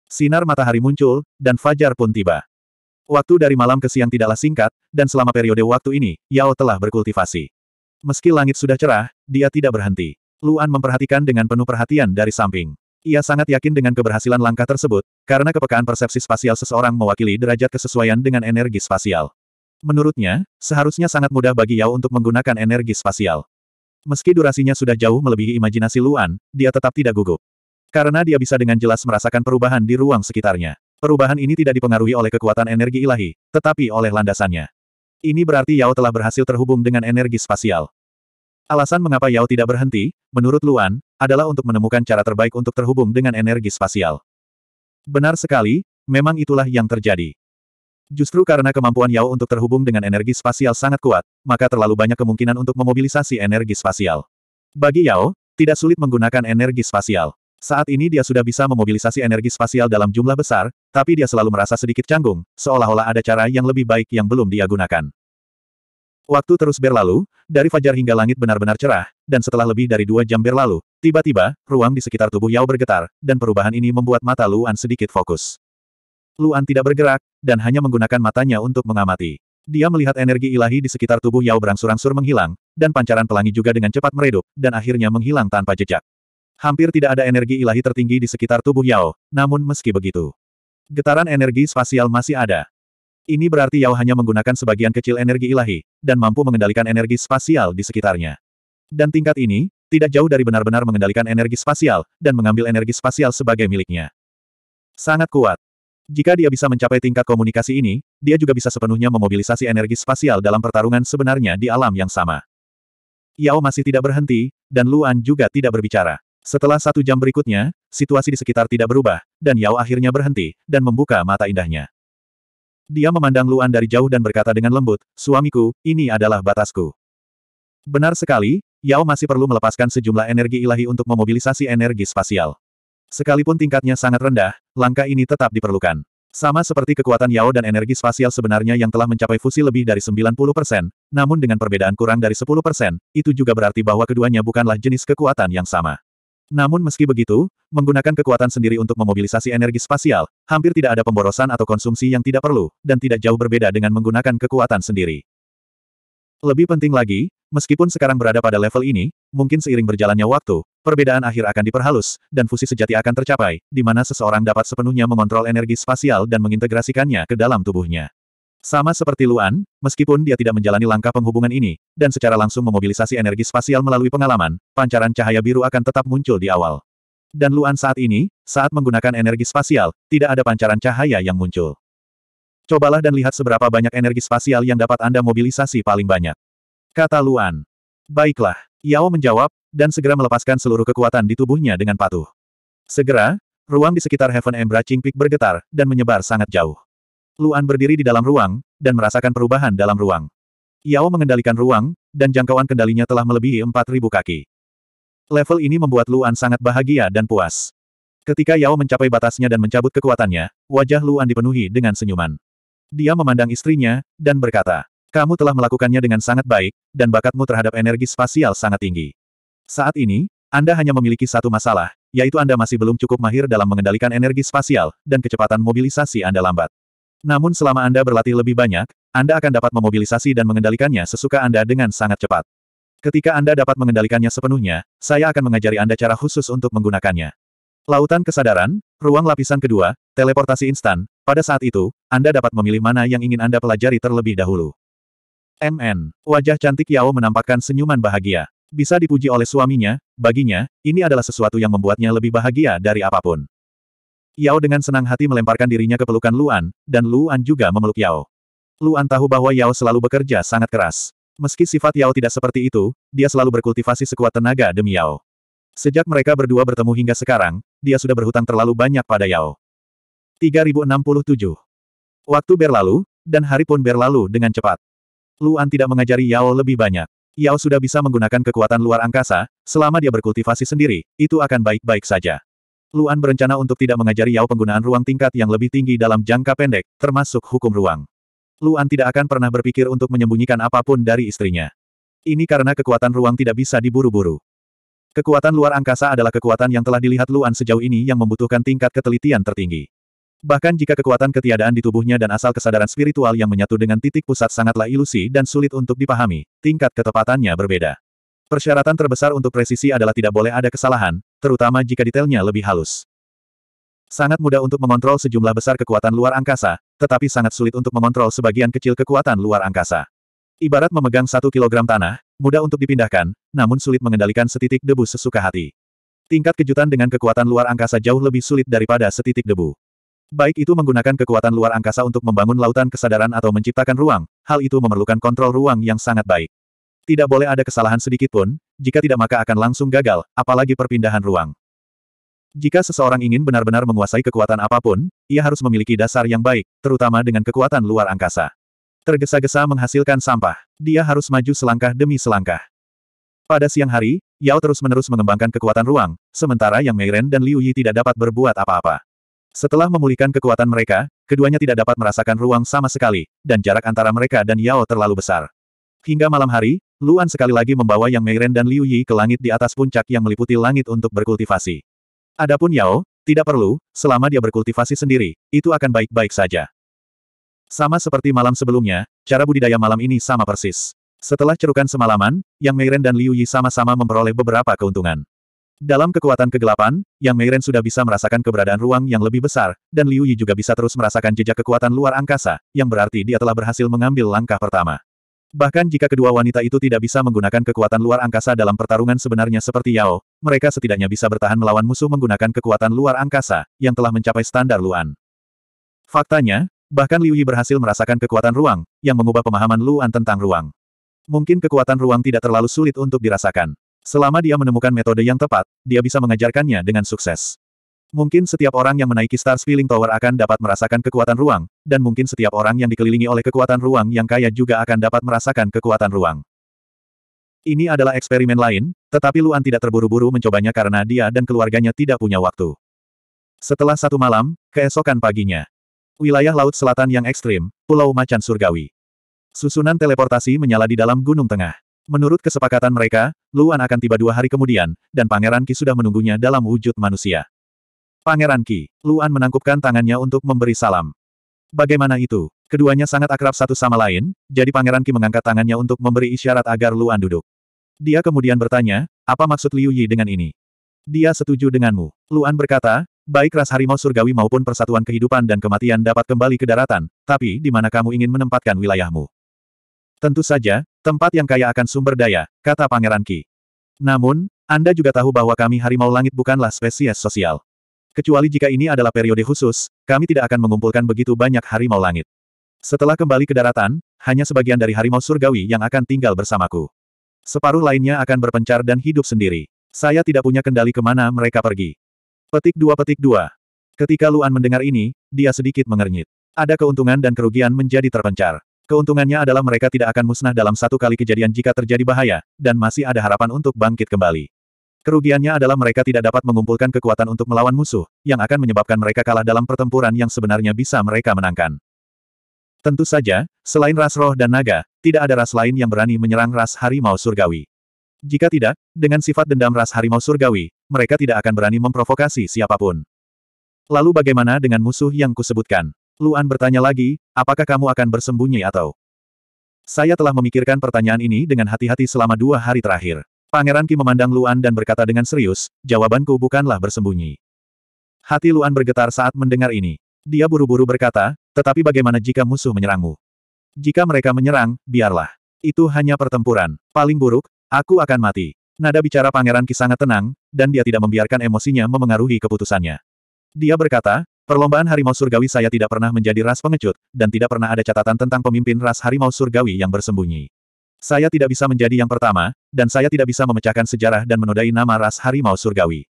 Sinar matahari muncul, dan fajar pun tiba. Waktu dari malam ke siang tidaklah singkat, dan selama periode waktu ini, Yao telah berkultivasi. Meski langit sudah cerah, dia tidak berhenti. Luan memperhatikan dengan penuh perhatian dari samping. Ia sangat yakin dengan keberhasilan langkah tersebut, karena kepekaan persepsi spasial seseorang mewakili derajat kesesuaian dengan energi spasial. Menurutnya, seharusnya sangat mudah bagi Yao untuk menggunakan energi spasial. Meski durasinya sudah jauh melebihi imajinasi Luan, dia tetap tidak gugup. Karena dia bisa dengan jelas merasakan perubahan di ruang sekitarnya. Perubahan ini tidak dipengaruhi oleh kekuatan energi ilahi, tetapi oleh landasannya. Ini berarti Yao telah berhasil terhubung dengan energi spasial. Alasan mengapa Yao tidak berhenti, menurut Luan, adalah untuk menemukan cara terbaik untuk terhubung dengan energi spasial. Benar sekali, memang itulah yang terjadi. Justru karena kemampuan Yao untuk terhubung dengan energi spasial sangat kuat, maka terlalu banyak kemungkinan untuk memobilisasi energi spasial. Bagi Yao, tidak sulit menggunakan energi spasial. Saat ini dia sudah bisa memobilisasi energi spasial dalam jumlah besar, tapi dia selalu merasa sedikit canggung, seolah-olah ada cara yang lebih baik yang belum dia gunakan. Waktu terus berlalu, dari fajar hingga langit benar-benar cerah, dan setelah lebih dari dua jam berlalu, tiba-tiba, ruang di sekitar tubuh Yao bergetar, dan perubahan ini membuat mata Luan sedikit fokus. Luan tidak bergerak, dan hanya menggunakan matanya untuk mengamati. Dia melihat energi ilahi di sekitar tubuh Yao berangsur-angsur menghilang, dan pancaran pelangi juga dengan cepat meredup, dan akhirnya menghilang tanpa jejak. Hampir tidak ada energi ilahi tertinggi di sekitar tubuh Yao, namun meski begitu, getaran energi spasial masih ada. Ini berarti Yao hanya menggunakan sebagian kecil energi ilahi, dan mampu mengendalikan energi spasial di sekitarnya. Dan tingkat ini, tidak jauh dari benar-benar mengendalikan energi spasial, dan mengambil energi spasial sebagai miliknya. Sangat kuat. Jika dia bisa mencapai tingkat komunikasi ini, dia juga bisa sepenuhnya memobilisasi energi spasial dalam pertarungan sebenarnya di alam yang sama. Yao masih tidak berhenti, dan Luan juga tidak berbicara. Setelah satu jam berikutnya, situasi di sekitar tidak berubah, dan Yao akhirnya berhenti, dan membuka mata indahnya. Dia memandang Luan dari jauh dan berkata dengan lembut, Suamiku, ini adalah batasku. Benar sekali, Yao masih perlu melepaskan sejumlah energi ilahi untuk memobilisasi energi spasial. Sekalipun tingkatnya sangat rendah, langkah ini tetap diperlukan. Sama seperti kekuatan Yao dan energi spasial sebenarnya yang telah mencapai fusi lebih dari 90%, namun dengan perbedaan kurang dari 10%, itu juga berarti bahwa keduanya bukanlah jenis kekuatan yang sama. Namun meski begitu, menggunakan kekuatan sendiri untuk memobilisasi energi spasial, hampir tidak ada pemborosan atau konsumsi yang tidak perlu, dan tidak jauh berbeda dengan menggunakan kekuatan sendiri. Lebih penting lagi, meskipun sekarang berada pada level ini, mungkin seiring berjalannya waktu, perbedaan akhir akan diperhalus, dan fusi sejati akan tercapai, di mana seseorang dapat sepenuhnya mengontrol energi spasial dan mengintegrasikannya ke dalam tubuhnya. Sama seperti Luan, meskipun dia tidak menjalani langkah penghubungan ini, dan secara langsung memobilisasi energi spasial melalui pengalaman, pancaran cahaya biru akan tetap muncul di awal. Dan Luan saat ini, saat menggunakan energi spasial, tidak ada pancaran cahaya yang muncul. Cobalah dan lihat seberapa banyak energi spasial yang dapat Anda mobilisasi paling banyak. Kata Luan. Baiklah, Yao menjawab, dan segera melepaskan seluruh kekuatan di tubuhnya dengan patuh. Segera, ruang di sekitar Heaven Embra Peak bergetar, dan menyebar sangat jauh. Luan berdiri di dalam ruang, dan merasakan perubahan dalam ruang. Yao mengendalikan ruang, dan jangkauan kendalinya telah melebihi 4.000 kaki. Level ini membuat Luan sangat bahagia dan puas. Ketika Yao mencapai batasnya dan mencabut kekuatannya, wajah Luan dipenuhi dengan senyuman. Dia memandang istrinya, dan berkata, kamu telah melakukannya dengan sangat baik, dan bakatmu terhadap energi spasial sangat tinggi. Saat ini, Anda hanya memiliki satu masalah, yaitu Anda masih belum cukup mahir dalam mengendalikan energi spasial, dan kecepatan mobilisasi Anda lambat. Namun selama Anda berlatih lebih banyak, Anda akan dapat memobilisasi dan mengendalikannya sesuka Anda dengan sangat cepat. Ketika Anda dapat mengendalikannya sepenuhnya, saya akan mengajari Anda cara khusus untuk menggunakannya. Lautan kesadaran, ruang lapisan kedua, teleportasi instan, pada saat itu, Anda dapat memilih mana yang ingin Anda pelajari terlebih dahulu. MN. Wajah cantik Yao menampakkan senyuman bahagia. Bisa dipuji oleh suaminya, baginya, ini adalah sesuatu yang membuatnya lebih bahagia dari apapun. Yao dengan senang hati melemparkan dirinya ke pelukan Luan, dan Luan juga memeluk Yao. Luan tahu bahwa Yao selalu bekerja sangat keras. Meski sifat Yao tidak seperti itu, dia selalu berkultivasi sekuat tenaga demi Yao. Sejak mereka berdua bertemu hingga sekarang, dia sudah berhutang terlalu banyak pada Yao. 3067. Waktu berlalu, dan hari pun berlalu dengan cepat. Luan tidak mengajari Yao lebih banyak. Yao sudah bisa menggunakan kekuatan luar angkasa, selama dia berkultivasi sendiri, itu akan baik-baik saja. Luan berencana untuk tidak mengajari Yao penggunaan ruang tingkat yang lebih tinggi dalam jangka pendek, termasuk hukum ruang. Luan tidak akan pernah berpikir untuk menyembunyikan apapun dari istrinya. Ini karena kekuatan ruang tidak bisa diburu-buru. Kekuatan luar angkasa adalah kekuatan yang telah dilihat Luan sejauh ini yang membutuhkan tingkat ketelitian tertinggi. Bahkan jika kekuatan ketiadaan di tubuhnya dan asal kesadaran spiritual yang menyatu dengan titik pusat sangatlah ilusi dan sulit untuk dipahami, tingkat ketepatannya berbeda. Persyaratan terbesar untuk presisi adalah tidak boleh ada kesalahan, terutama jika detailnya lebih halus. Sangat mudah untuk mengontrol sejumlah besar kekuatan luar angkasa, tetapi sangat sulit untuk mengontrol sebagian kecil kekuatan luar angkasa. Ibarat memegang satu kilogram tanah, mudah untuk dipindahkan, namun sulit mengendalikan setitik debu sesuka hati. Tingkat kejutan dengan kekuatan luar angkasa jauh lebih sulit daripada setitik debu. Baik itu menggunakan kekuatan luar angkasa untuk membangun lautan kesadaran atau menciptakan ruang, hal itu memerlukan kontrol ruang yang sangat baik. Tidak boleh ada kesalahan sedikit pun, jika tidak maka akan langsung gagal, apalagi perpindahan ruang. Jika seseorang ingin benar-benar menguasai kekuatan apapun, ia harus memiliki dasar yang baik, terutama dengan kekuatan luar angkasa. Tergesa-gesa menghasilkan sampah, dia harus maju selangkah demi selangkah. Pada siang hari, Yao terus-menerus mengembangkan kekuatan ruang, sementara yang Meiren dan Liu Yi tidak dapat berbuat apa-apa. Setelah memulihkan kekuatan mereka, keduanya tidak dapat merasakan ruang sama sekali, dan jarak antara mereka dan Yao terlalu besar. Hingga malam hari, Luan sekali lagi membawa Yang Meiren dan Liu Yi ke langit di atas puncak yang meliputi langit untuk berkultivasi. Adapun Yao, tidak perlu, selama dia berkultivasi sendiri, itu akan baik-baik saja. Sama seperti malam sebelumnya, cara budidaya malam ini sama persis. Setelah cerukan semalaman, Yang Meiren dan Liu Yi sama-sama memperoleh beberapa keuntungan. Dalam kekuatan kegelapan, Yang Meiren sudah bisa merasakan keberadaan ruang yang lebih besar, dan Liu Yi juga bisa terus merasakan jejak kekuatan luar angkasa, yang berarti dia telah berhasil mengambil langkah pertama. Bahkan jika kedua wanita itu tidak bisa menggunakan kekuatan luar angkasa dalam pertarungan sebenarnya seperti Yao, mereka setidaknya bisa bertahan melawan musuh menggunakan kekuatan luar angkasa, yang telah mencapai standar Luan. Faktanya, bahkan Liu Yi berhasil merasakan kekuatan ruang, yang mengubah pemahaman Luan tentang ruang. Mungkin kekuatan ruang tidak terlalu sulit untuk dirasakan. Selama dia menemukan metode yang tepat, dia bisa mengajarkannya dengan sukses. Mungkin setiap orang yang menaiki Star Spilling Tower akan dapat merasakan kekuatan ruang, dan mungkin setiap orang yang dikelilingi oleh kekuatan ruang yang kaya juga akan dapat merasakan kekuatan ruang. Ini adalah eksperimen lain, tetapi Luan tidak terburu-buru mencobanya karena dia dan keluarganya tidak punya waktu. Setelah satu malam, keesokan paginya. Wilayah Laut Selatan yang ekstrim, Pulau Macan Surgawi. Susunan teleportasi menyala di dalam Gunung Tengah. Menurut kesepakatan mereka, Luan akan tiba dua hari kemudian, dan Pangeran Ki sudah menunggunya dalam wujud manusia. Pangeran Ki, Luan menangkupkan tangannya untuk memberi salam. Bagaimana itu? Keduanya sangat akrab satu sama lain, jadi Pangeran Ki mengangkat tangannya untuk memberi isyarat agar Luan duduk. Dia kemudian bertanya, apa maksud Liu Yi dengan ini? Dia setuju denganmu. Luan berkata, baik ras harimau surgawi maupun persatuan kehidupan dan kematian dapat kembali ke daratan, tapi di mana kamu ingin menempatkan wilayahmu? Tentu saja, tempat yang kaya akan sumber daya, kata Pangeran Ki. Namun, Anda juga tahu bahwa kami harimau langit bukanlah spesies sosial. Kecuali jika ini adalah periode khusus, kami tidak akan mengumpulkan begitu banyak harimau langit. Setelah kembali ke daratan, hanya sebagian dari harimau surgawi yang akan tinggal bersamaku. Separuh lainnya akan berpencar dan hidup sendiri. Saya tidak punya kendali kemana mereka pergi. Petik dua petik dua. Ketika Luan mendengar ini, dia sedikit mengernyit. Ada keuntungan dan kerugian menjadi terpencar. Keuntungannya adalah mereka tidak akan musnah dalam satu kali kejadian jika terjadi bahaya, dan masih ada harapan untuk bangkit kembali. Kerugiannya adalah mereka tidak dapat mengumpulkan kekuatan untuk melawan musuh, yang akan menyebabkan mereka kalah dalam pertempuran yang sebenarnya bisa mereka menangkan. Tentu saja, selain ras roh dan naga, tidak ada ras lain yang berani menyerang ras harimau surgawi. Jika tidak, dengan sifat dendam ras harimau surgawi, mereka tidak akan berani memprovokasi siapapun. Lalu bagaimana dengan musuh yang kusebutkan? Luan bertanya lagi, apakah kamu akan bersembunyi atau... Saya telah memikirkan pertanyaan ini dengan hati-hati selama dua hari terakhir. Pangeran Ki memandang Luan dan berkata dengan serius, jawabanku bukanlah bersembunyi. Hati Luan bergetar saat mendengar ini. Dia buru-buru berkata, tetapi bagaimana jika musuh menyerangmu? Jika mereka menyerang, biarlah. Itu hanya pertempuran. Paling buruk, aku akan mati. Nada bicara Pangeran Ki sangat tenang, dan dia tidak membiarkan emosinya memengaruhi keputusannya. Dia berkata, Perlombaan harimau surgawi saya tidak pernah menjadi ras pengecut, dan tidak pernah ada catatan tentang pemimpin ras harimau surgawi yang bersembunyi. Saya tidak bisa menjadi yang pertama, dan saya tidak bisa memecahkan sejarah dan menodai nama ras harimau surgawi.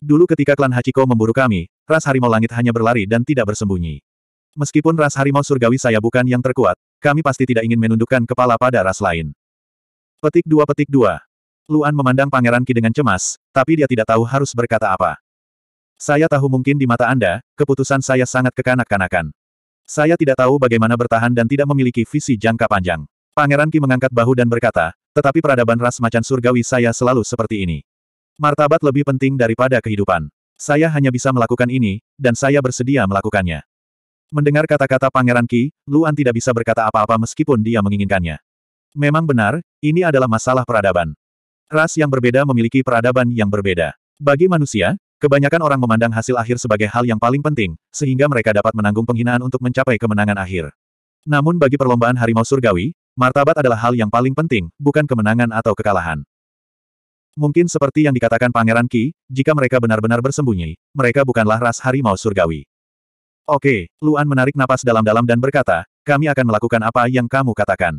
Dulu ketika klan Hachiko memburu kami, ras harimau langit hanya berlari dan tidak bersembunyi. Meskipun ras harimau surgawi saya bukan yang terkuat, kami pasti tidak ingin menundukkan kepala pada ras lain. Petik dua petik dua. Luan memandang Pangeran Ki dengan cemas, tapi dia tidak tahu harus berkata apa. Saya tahu mungkin di mata Anda, keputusan saya sangat kekanak-kanakan. Saya tidak tahu bagaimana bertahan dan tidak memiliki visi jangka panjang. Pangeran Ki mengangkat bahu dan berkata, tetapi peradaban ras macan surgawi saya selalu seperti ini. Martabat lebih penting daripada kehidupan. Saya hanya bisa melakukan ini, dan saya bersedia melakukannya. Mendengar kata-kata Pangeran Ki, Luan tidak bisa berkata apa-apa meskipun dia menginginkannya. Memang benar, ini adalah masalah peradaban. Ras yang berbeda memiliki peradaban yang berbeda. Bagi manusia, Kebanyakan orang memandang hasil akhir sebagai hal yang paling penting, sehingga mereka dapat menanggung penghinaan untuk mencapai kemenangan akhir. Namun bagi perlombaan harimau surgawi, martabat adalah hal yang paling penting, bukan kemenangan atau kekalahan. Mungkin seperti yang dikatakan Pangeran Ki, jika mereka benar-benar bersembunyi, mereka bukanlah ras harimau surgawi. Oke, Luan menarik napas dalam-dalam dan berkata, kami akan melakukan apa yang kamu katakan.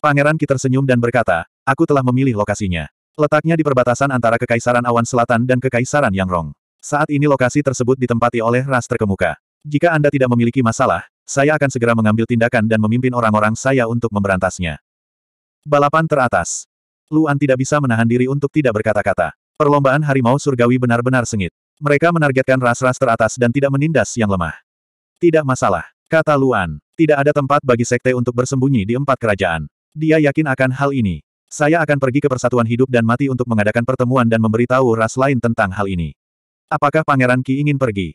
Pangeran Ki tersenyum dan berkata, aku telah memilih lokasinya. Letaknya di perbatasan antara Kekaisaran Awan Selatan dan Kekaisaran Yang Rong. Saat ini lokasi tersebut ditempati oleh ras terkemuka. Jika Anda tidak memiliki masalah, saya akan segera mengambil tindakan dan memimpin orang-orang saya untuk memberantasnya. Balapan teratas. Luan tidak bisa menahan diri untuk tidak berkata-kata. Perlombaan harimau surgawi benar-benar sengit. Mereka menargetkan ras-ras teratas dan tidak menindas yang lemah. Tidak masalah, kata Luan. Tidak ada tempat bagi sekte untuk bersembunyi di empat kerajaan. Dia yakin akan hal ini. Saya akan pergi ke Persatuan Hidup dan Mati untuk mengadakan pertemuan dan memberitahu ras lain tentang hal ini. Apakah Pangeran Ki ingin pergi?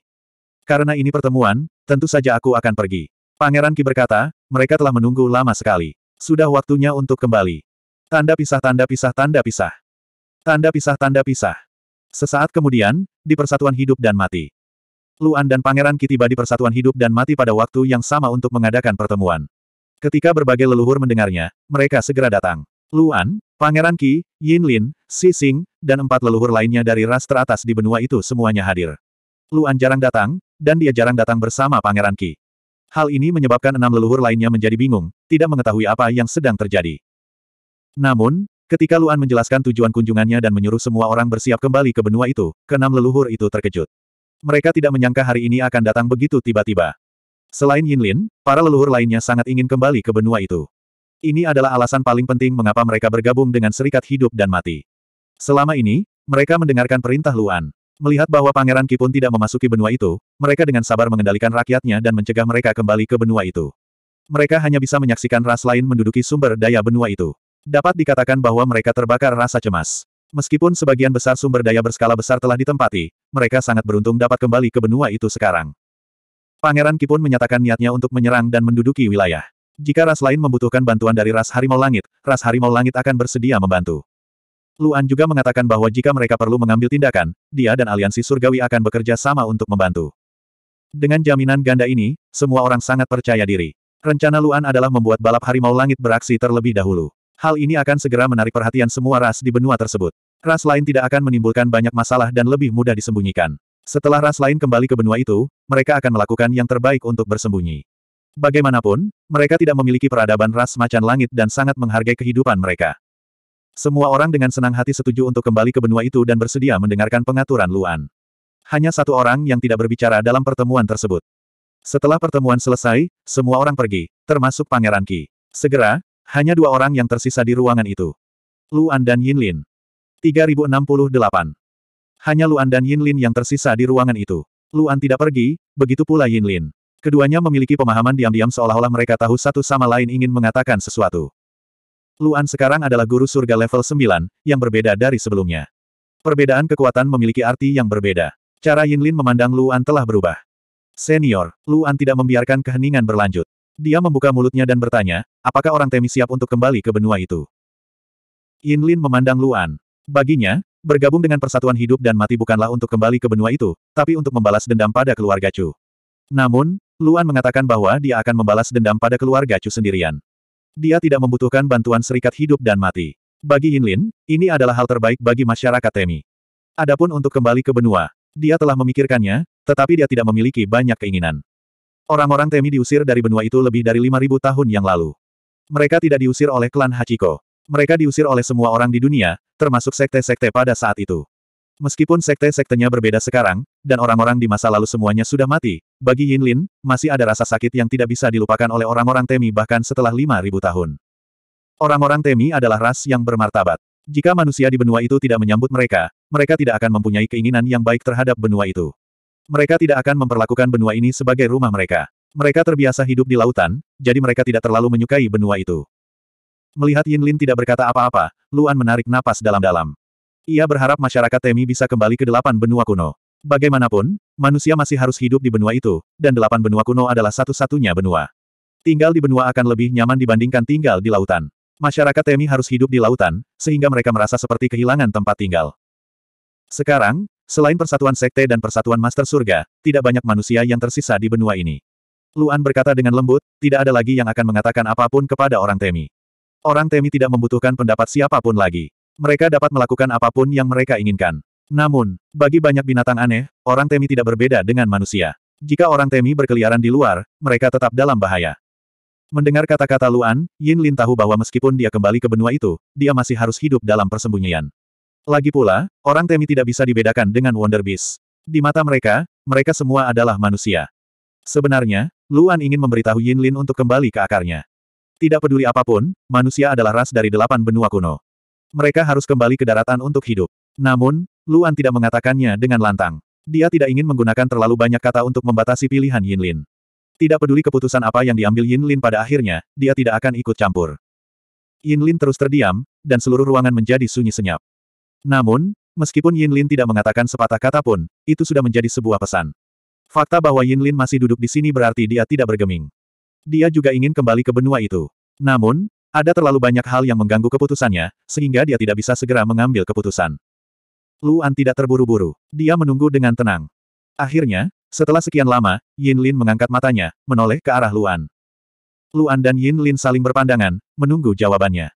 Karena ini pertemuan, tentu saja aku akan pergi. Pangeran Ki berkata, mereka telah menunggu lama sekali. Sudah waktunya untuk kembali. Tanda pisah tanda pisah tanda pisah. Tanda pisah tanda pisah. Sesaat kemudian, di Persatuan Hidup dan Mati. Luan dan Pangeran Ki tiba di Persatuan Hidup dan Mati pada waktu yang sama untuk mengadakan pertemuan. Ketika berbagai leluhur mendengarnya, mereka segera datang. Luan, Pangeran Qi, Lin, Xi Xing, dan empat leluhur lainnya dari ras teratas di benua itu semuanya hadir. Luan jarang datang, dan dia jarang datang bersama Pangeran Qi. Hal ini menyebabkan enam leluhur lainnya menjadi bingung, tidak mengetahui apa yang sedang terjadi. Namun, ketika Luan menjelaskan tujuan kunjungannya dan menyuruh semua orang bersiap kembali ke benua itu, keenam leluhur itu terkejut. Mereka tidak menyangka hari ini akan datang begitu tiba-tiba. Selain Yin Lin, para leluhur lainnya sangat ingin kembali ke benua itu. Ini adalah alasan paling penting mengapa mereka bergabung dengan Serikat Hidup dan Mati. Selama ini, mereka mendengarkan perintah Luan. Melihat bahwa Pangeran Kipun tidak memasuki benua itu, mereka dengan sabar mengendalikan rakyatnya dan mencegah mereka kembali ke benua itu. Mereka hanya bisa menyaksikan ras lain menduduki sumber daya benua itu. Dapat dikatakan bahwa mereka terbakar rasa cemas. Meskipun sebagian besar sumber daya berskala besar telah ditempati, mereka sangat beruntung dapat kembali ke benua itu sekarang. Pangeran Kipun menyatakan niatnya untuk menyerang dan menduduki wilayah. Jika ras lain membutuhkan bantuan dari ras harimau langit, ras harimau langit akan bersedia membantu. Luan juga mengatakan bahwa jika mereka perlu mengambil tindakan, dia dan aliansi surgawi akan bekerja sama untuk membantu. Dengan jaminan ganda ini, semua orang sangat percaya diri. Rencana Luan adalah membuat balap harimau langit beraksi terlebih dahulu. Hal ini akan segera menarik perhatian semua ras di benua tersebut. Ras lain tidak akan menimbulkan banyak masalah dan lebih mudah disembunyikan. Setelah ras lain kembali ke benua itu, mereka akan melakukan yang terbaik untuk bersembunyi. Bagaimanapun, mereka tidak memiliki peradaban ras macan langit dan sangat menghargai kehidupan mereka. Semua orang dengan senang hati setuju untuk kembali ke benua itu dan bersedia mendengarkan pengaturan Luan. Hanya satu orang yang tidak berbicara dalam pertemuan tersebut. Setelah pertemuan selesai, semua orang pergi, termasuk Pangeran Qi. Segera, hanya dua orang yang tersisa di ruangan itu. Luan dan Yinlin. 3068. Hanya Luan dan Yinlin yang tersisa di ruangan itu. Luan tidak pergi, begitu pula Yinlin. Keduanya memiliki pemahaman diam-diam seolah-olah mereka tahu satu sama lain ingin mengatakan sesuatu. Luan sekarang adalah guru surga level 9, yang berbeda dari sebelumnya. Perbedaan kekuatan memiliki arti yang berbeda. Cara Yin Lin memandang Luan telah berubah. Senior, Luan tidak membiarkan keheningan berlanjut. Dia membuka mulutnya dan bertanya, apakah orang Temi siap untuk kembali ke benua itu? Yin Lin memandang Luan. Baginya, bergabung dengan persatuan hidup dan mati bukanlah untuk kembali ke benua itu, tapi untuk membalas dendam pada keluarga Chu. Namun, Luan mengatakan bahwa dia akan membalas dendam pada keluarga Chu sendirian. Dia tidak membutuhkan bantuan serikat hidup dan mati. Bagi Yinlin, ini adalah hal terbaik bagi masyarakat Temi. Adapun untuk kembali ke benua, dia telah memikirkannya, tetapi dia tidak memiliki banyak keinginan. Orang-orang Temi diusir dari benua itu lebih dari 5.000 tahun yang lalu. Mereka tidak diusir oleh klan Hachiko. Mereka diusir oleh semua orang di dunia, termasuk sekte-sekte pada saat itu. Meskipun sekte-sektenya berbeda sekarang, dan orang-orang di masa lalu semuanya sudah mati, bagi Yin Lin, masih ada rasa sakit yang tidak bisa dilupakan oleh orang-orang Temi bahkan setelah 5.000 tahun. Orang-orang Temi adalah ras yang bermartabat. Jika manusia di benua itu tidak menyambut mereka, mereka tidak akan mempunyai keinginan yang baik terhadap benua itu. Mereka tidak akan memperlakukan benua ini sebagai rumah mereka. Mereka terbiasa hidup di lautan, jadi mereka tidak terlalu menyukai benua itu. Melihat Yin Lin tidak berkata apa-apa, Luan menarik napas dalam-dalam. Ia berharap masyarakat Temi bisa kembali ke delapan benua kuno. Bagaimanapun, manusia masih harus hidup di benua itu, dan delapan benua kuno adalah satu-satunya benua. Tinggal di benua akan lebih nyaman dibandingkan tinggal di lautan. Masyarakat Temi harus hidup di lautan, sehingga mereka merasa seperti kehilangan tempat tinggal. Sekarang, selain persatuan sekte dan persatuan master surga, tidak banyak manusia yang tersisa di benua ini. Luan berkata dengan lembut, tidak ada lagi yang akan mengatakan apapun kepada orang Temi. Orang Temi tidak membutuhkan pendapat siapapun lagi. Mereka dapat melakukan apapun yang mereka inginkan. Namun, bagi banyak binatang aneh, orang Temi tidak berbeda dengan manusia. Jika orang Temi berkeliaran di luar, mereka tetap dalam bahaya. Mendengar kata-kata Luan, Yin Lin tahu bahwa meskipun dia kembali ke benua itu, dia masih harus hidup dalam persembunyian. Lagi pula, orang Temi tidak bisa dibedakan dengan Wonder Beast. Di mata mereka, mereka semua adalah manusia. Sebenarnya, Luan ingin memberitahu Yin Lin untuk kembali ke akarnya. Tidak peduli apapun, manusia adalah ras dari delapan benua kuno. Mereka harus kembali ke daratan untuk hidup. Namun, Luan tidak mengatakannya dengan lantang. Dia tidak ingin menggunakan terlalu banyak kata untuk membatasi pilihan Yin Lin. Tidak peduli keputusan apa yang diambil Yin Lin pada akhirnya, dia tidak akan ikut campur. Yin Lin terus terdiam, dan seluruh ruangan menjadi sunyi senyap. Namun, meskipun Yin Lin tidak mengatakan sepatah kata pun, itu sudah menjadi sebuah pesan. Fakta bahwa Yin Lin masih duduk di sini berarti dia tidak bergeming. Dia juga ingin kembali ke benua itu. Namun, ada terlalu banyak hal yang mengganggu keputusannya, sehingga dia tidak bisa segera mengambil keputusan. Luan tidak terburu-buru. Dia menunggu dengan tenang. Akhirnya, setelah sekian lama, Yin Lin mengangkat matanya, menoleh ke arah Luan. Luan dan Yin Lin saling berpandangan, menunggu jawabannya.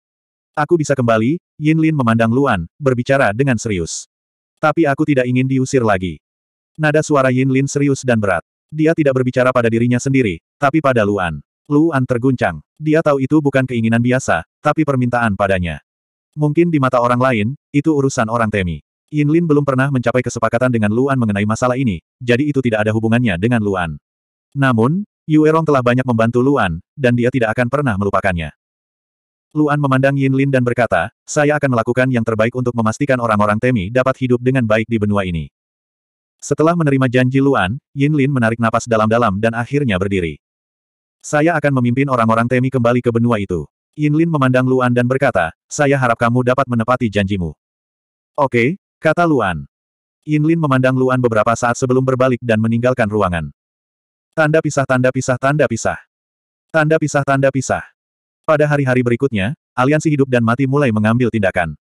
Aku bisa kembali, Yin Lin memandang Luan, berbicara dengan serius. Tapi aku tidak ingin diusir lagi. Nada suara Yin Lin serius dan berat. Dia tidak berbicara pada dirinya sendiri, tapi pada Luan. Luan terguncang. Dia tahu itu bukan keinginan biasa, tapi permintaan padanya. Mungkin di mata orang lain, itu urusan orang Temi. Yin Lin belum pernah mencapai kesepakatan dengan Luan mengenai masalah ini, jadi itu tidak ada hubungannya dengan Luan. Namun, Yuerong telah banyak membantu Luan, dan dia tidak akan pernah melupakannya. Luan memandang Yin Lin dan berkata, saya akan melakukan yang terbaik untuk memastikan orang-orang Temi dapat hidup dengan baik di benua ini. Setelah menerima janji Luan, Lin menarik napas dalam-dalam dan akhirnya berdiri. Saya akan memimpin orang-orang Temi kembali ke benua itu. Yin Lin memandang Luan dan berkata, saya harap kamu dapat menepati janjimu. Oke, Kata Luan. Yinlin memandang Luan beberapa saat sebelum berbalik dan meninggalkan ruangan. Tanda pisah tanda pisah tanda pisah. Tanda pisah tanda pisah. Pada hari-hari berikutnya, aliansi hidup dan mati mulai mengambil tindakan.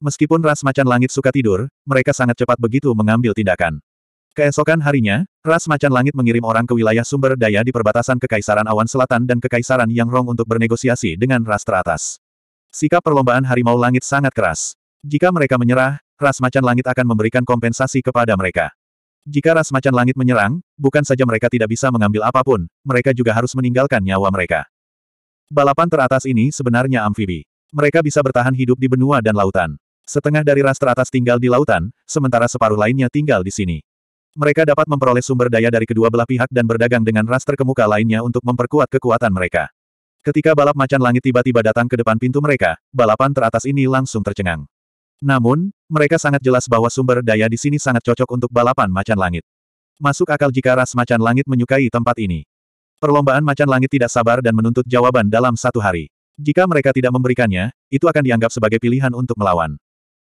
Meskipun ras macan langit suka tidur, mereka sangat cepat begitu mengambil tindakan. Keesokan harinya, ras macan langit mengirim orang ke wilayah sumber daya di perbatasan Kekaisaran Awan Selatan dan Kekaisaran Yang Rong untuk bernegosiasi dengan ras teratas. Sikap perlombaan harimau langit sangat keras. Jika mereka menyerah, ras macan langit akan memberikan kompensasi kepada mereka. Jika ras macan langit menyerang, bukan saja mereka tidak bisa mengambil apapun, mereka juga harus meninggalkan nyawa mereka. Balapan teratas ini sebenarnya amfibi. Mereka bisa bertahan hidup di benua dan lautan. Setengah dari ras teratas tinggal di lautan, sementara separuh lainnya tinggal di sini. Mereka dapat memperoleh sumber daya dari kedua belah pihak dan berdagang dengan ras terkemuka lainnya untuk memperkuat kekuatan mereka. Ketika balap macan langit tiba-tiba datang ke depan pintu mereka, balapan teratas ini langsung tercengang. Namun, mereka sangat jelas bahwa sumber daya di sini sangat cocok untuk balapan macan langit. Masuk akal jika ras macan langit menyukai tempat ini. Perlombaan macan langit tidak sabar dan menuntut jawaban dalam satu hari. Jika mereka tidak memberikannya, itu akan dianggap sebagai pilihan untuk melawan.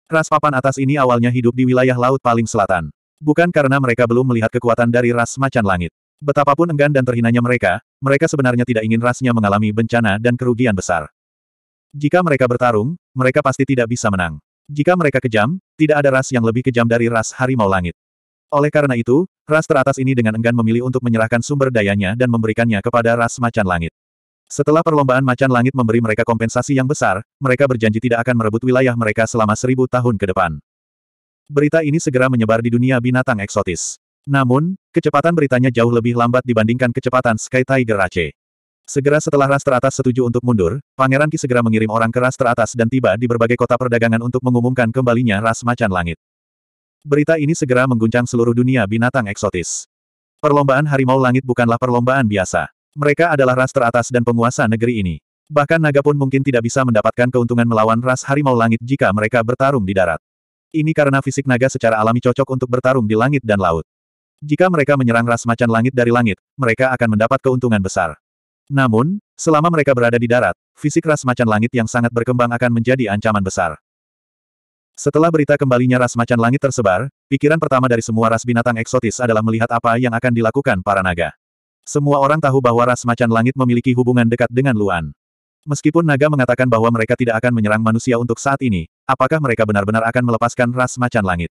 Ras papan atas ini awalnya hidup di wilayah laut paling selatan. Bukan karena mereka belum melihat kekuatan dari ras macan langit. Betapapun enggan dan terhinanya mereka, mereka sebenarnya tidak ingin rasnya mengalami bencana dan kerugian besar. Jika mereka bertarung, mereka pasti tidak bisa menang. Jika mereka kejam, tidak ada ras yang lebih kejam dari ras harimau langit. Oleh karena itu, ras teratas ini dengan enggan memilih untuk menyerahkan sumber dayanya dan memberikannya kepada ras macan langit. Setelah perlombaan macan langit memberi mereka kompensasi yang besar, mereka berjanji tidak akan merebut wilayah mereka selama seribu tahun ke depan. Berita ini segera menyebar di dunia binatang eksotis. Namun, kecepatan beritanya jauh lebih lambat dibandingkan kecepatan Sky Tiger Ace. Segera setelah ras teratas setuju untuk mundur, Pangeran Ki segera mengirim orang ke ras teratas dan tiba di berbagai kota perdagangan untuk mengumumkan kembalinya ras macan langit. Berita ini segera mengguncang seluruh dunia binatang eksotis. Perlombaan harimau langit bukanlah perlombaan biasa. Mereka adalah ras teratas dan penguasa negeri ini. Bahkan naga pun mungkin tidak bisa mendapatkan keuntungan melawan ras harimau langit jika mereka bertarung di darat. Ini karena fisik naga secara alami cocok untuk bertarung di langit dan laut. Jika mereka menyerang ras macan langit dari langit, mereka akan mendapat keuntungan besar. Namun, selama mereka berada di darat, fisik ras macan langit yang sangat berkembang akan menjadi ancaman besar. Setelah berita kembalinya ras macan langit tersebar, pikiran pertama dari semua ras binatang eksotis adalah melihat apa yang akan dilakukan para naga. Semua orang tahu bahwa ras macan langit memiliki hubungan dekat dengan Luan. Meskipun naga mengatakan bahwa mereka tidak akan menyerang manusia untuk saat ini, apakah mereka benar-benar akan melepaskan ras macan langit?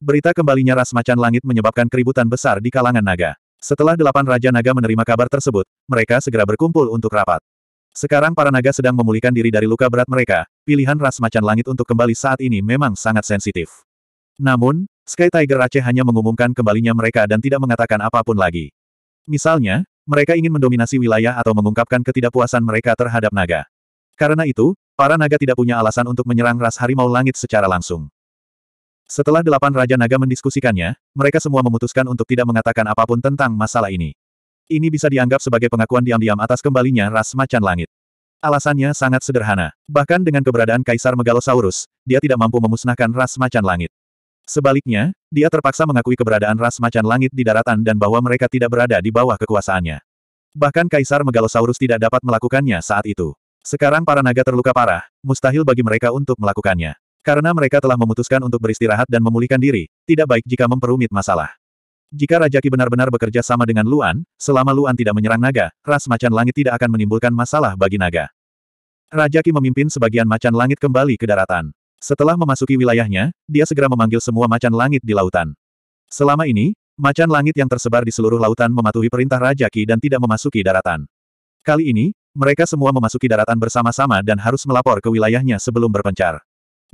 Berita kembalinya ras macan langit menyebabkan keributan besar di kalangan naga. Setelah delapan Raja Naga menerima kabar tersebut, mereka segera berkumpul untuk rapat. Sekarang para naga sedang memulihkan diri dari luka berat mereka, pilihan ras macan langit untuk kembali saat ini memang sangat sensitif. Namun, Sky Tiger Aceh hanya mengumumkan kembalinya mereka dan tidak mengatakan apapun lagi. Misalnya, mereka ingin mendominasi wilayah atau mengungkapkan ketidakpuasan mereka terhadap naga. Karena itu, para naga tidak punya alasan untuk menyerang ras harimau langit secara langsung. Setelah delapan Raja Naga mendiskusikannya, mereka semua memutuskan untuk tidak mengatakan apapun tentang masalah ini. Ini bisa dianggap sebagai pengakuan diam-diam atas kembalinya ras macan langit. Alasannya sangat sederhana. Bahkan dengan keberadaan Kaisar Megalosaurus, dia tidak mampu memusnahkan ras macan langit. Sebaliknya, dia terpaksa mengakui keberadaan ras macan langit di daratan dan bahwa mereka tidak berada di bawah kekuasaannya. Bahkan Kaisar Megalosaurus tidak dapat melakukannya saat itu. Sekarang para naga terluka parah, mustahil bagi mereka untuk melakukannya. Karena mereka telah memutuskan untuk beristirahat dan memulihkan diri, tidak baik jika memperumit masalah. Jika Raja Ki benar-benar bekerja sama dengan Luan, selama Luan tidak menyerang naga, ras macan langit tidak akan menimbulkan masalah bagi naga. Raja Ki memimpin sebagian macan langit kembali ke daratan. Setelah memasuki wilayahnya, dia segera memanggil semua macan langit di lautan. Selama ini, macan langit yang tersebar di seluruh lautan mematuhi perintah Raja Ki dan tidak memasuki daratan. Kali ini, mereka semua memasuki daratan bersama-sama dan harus melapor ke wilayahnya sebelum berpencar.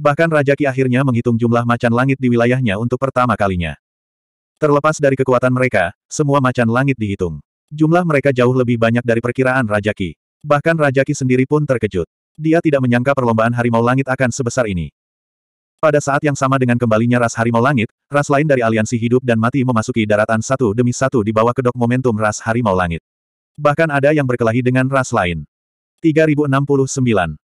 Bahkan Raja Ki akhirnya menghitung jumlah macan langit di wilayahnya untuk pertama kalinya. Terlepas dari kekuatan mereka, semua macan langit dihitung. Jumlah mereka jauh lebih banyak dari perkiraan Raja Ki. Bahkan Raja Ki sendiri pun terkejut. Dia tidak menyangka perlombaan harimau langit akan sebesar ini. Pada saat yang sama dengan kembalinya ras harimau langit, ras lain dari aliansi hidup dan mati memasuki daratan satu demi satu di bawah kedok momentum ras harimau langit. Bahkan ada yang berkelahi dengan ras lain. 3069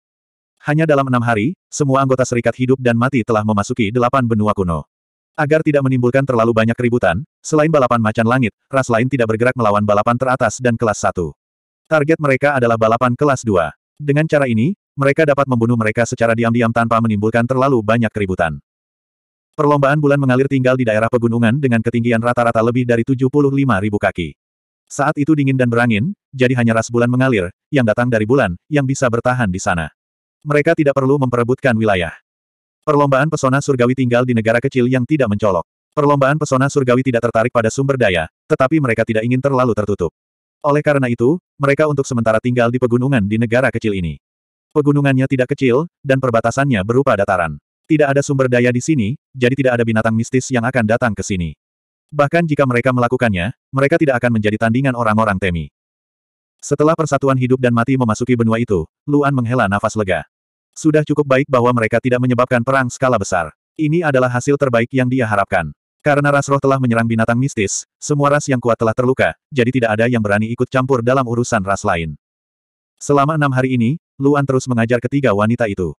hanya dalam enam hari, semua anggota serikat hidup dan mati telah memasuki delapan benua kuno. Agar tidak menimbulkan terlalu banyak keributan, selain balapan macan langit, ras lain tidak bergerak melawan balapan teratas dan kelas satu. Target mereka adalah balapan kelas dua. Dengan cara ini, mereka dapat membunuh mereka secara diam-diam tanpa menimbulkan terlalu banyak keributan. Perlombaan bulan mengalir tinggal di daerah pegunungan dengan ketinggian rata-rata lebih dari ribu kaki. Saat itu dingin dan berangin, jadi hanya ras bulan mengalir, yang datang dari bulan, yang bisa bertahan di sana. Mereka tidak perlu memperebutkan wilayah. Perlombaan pesona surgawi tinggal di negara kecil yang tidak mencolok. Perlombaan pesona surgawi tidak tertarik pada sumber daya, tetapi mereka tidak ingin terlalu tertutup. Oleh karena itu, mereka untuk sementara tinggal di pegunungan di negara kecil ini. Pegunungannya tidak kecil, dan perbatasannya berupa dataran. Tidak ada sumber daya di sini, jadi tidak ada binatang mistis yang akan datang ke sini. Bahkan jika mereka melakukannya, mereka tidak akan menjadi tandingan orang-orang Temi. Setelah persatuan hidup dan mati memasuki benua itu, Luan menghela nafas lega. Sudah cukup baik bahwa mereka tidak menyebabkan perang skala besar. Ini adalah hasil terbaik yang dia harapkan. Karena ras roh telah menyerang binatang mistis, semua ras yang kuat telah terluka, jadi tidak ada yang berani ikut campur dalam urusan ras lain. Selama enam hari ini, Luan terus mengajar ketiga wanita itu.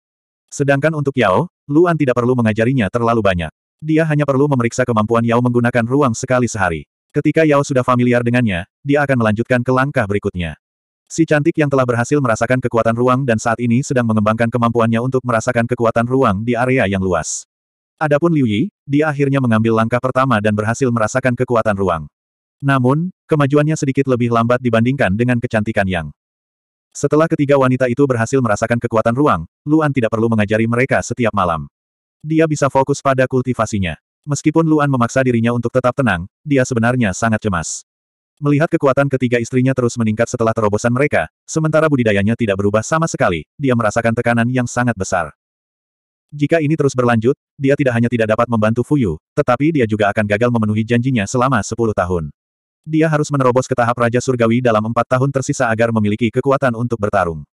Sedangkan untuk Yao, Luan tidak perlu mengajarinya terlalu banyak. Dia hanya perlu memeriksa kemampuan Yao menggunakan ruang sekali sehari. Ketika Yao sudah familiar dengannya, dia akan melanjutkan ke langkah berikutnya. Si cantik yang telah berhasil merasakan kekuatan ruang dan saat ini sedang mengembangkan kemampuannya untuk merasakan kekuatan ruang di area yang luas. Adapun Liu Yi, dia akhirnya mengambil langkah pertama dan berhasil merasakan kekuatan ruang. Namun, kemajuannya sedikit lebih lambat dibandingkan dengan kecantikan Yang. Setelah ketiga wanita itu berhasil merasakan kekuatan ruang, Luan tidak perlu mengajari mereka setiap malam. Dia bisa fokus pada kultivasinya. Meskipun Luan memaksa dirinya untuk tetap tenang, dia sebenarnya sangat cemas. Melihat kekuatan ketiga istrinya terus meningkat setelah terobosan mereka, sementara budidayanya tidak berubah sama sekali, dia merasakan tekanan yang sangat besar. Jika ini terus berlanjut, dia tidak hanya tidak dapat membantu Fuyu, tetapi dia juga akan gagal memenuhi janjinya selama 10 tahun. Dia harus menerobos ke tahap Raja Surgawi dalam empat tahun tersisa agar memiliki kekuatan untuk bertarung.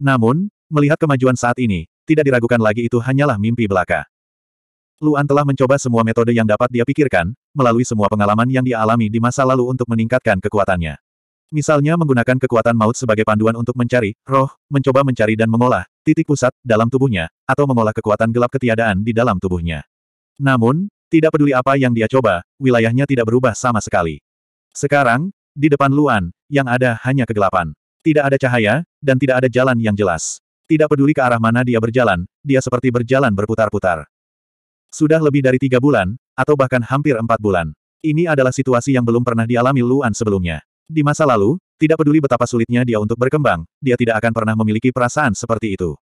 Namun, melihat kemajuan saat ini, tidak diragukan lagi itu hanyalah mimpi belaka. Luan telah mencoba semua metode yang dapat dia pikirkan, melalui semua pengalaman yang dia alami di masa lalu untuk meningkatkan kekuatannya. Misalnya menggunakan kekuatan maut sebagai panduan untuk mencari, roh, mencoba mencari dan mengolah, titik pusat, dalam tubuhnya, atau mengolah kekuatan gelap ketiadaan di dalam tubuhnya. Namun, tidak peduli apa yang dia coba, wilayahnya tidak berubah sama sekali. Sekarang, di depan Luan, yang ada hanya kegelapan. Tidak ada cahaya, dan tidak ada jalan yang jelas. Tidak peduli ke arah mana dia berjalan, dia seperti berjalan berputar-putar. Sudah lebih dari tiga bulan, atau bahkan hampir empat bulan. Ini adalah situasi yang belum pernah dialami Luan sebelumnya. Di masa lalu, tidak peduli betapa sulitnya dia untuk berkembang, dia tidak akan pernah memiliki perasaan seperti itu.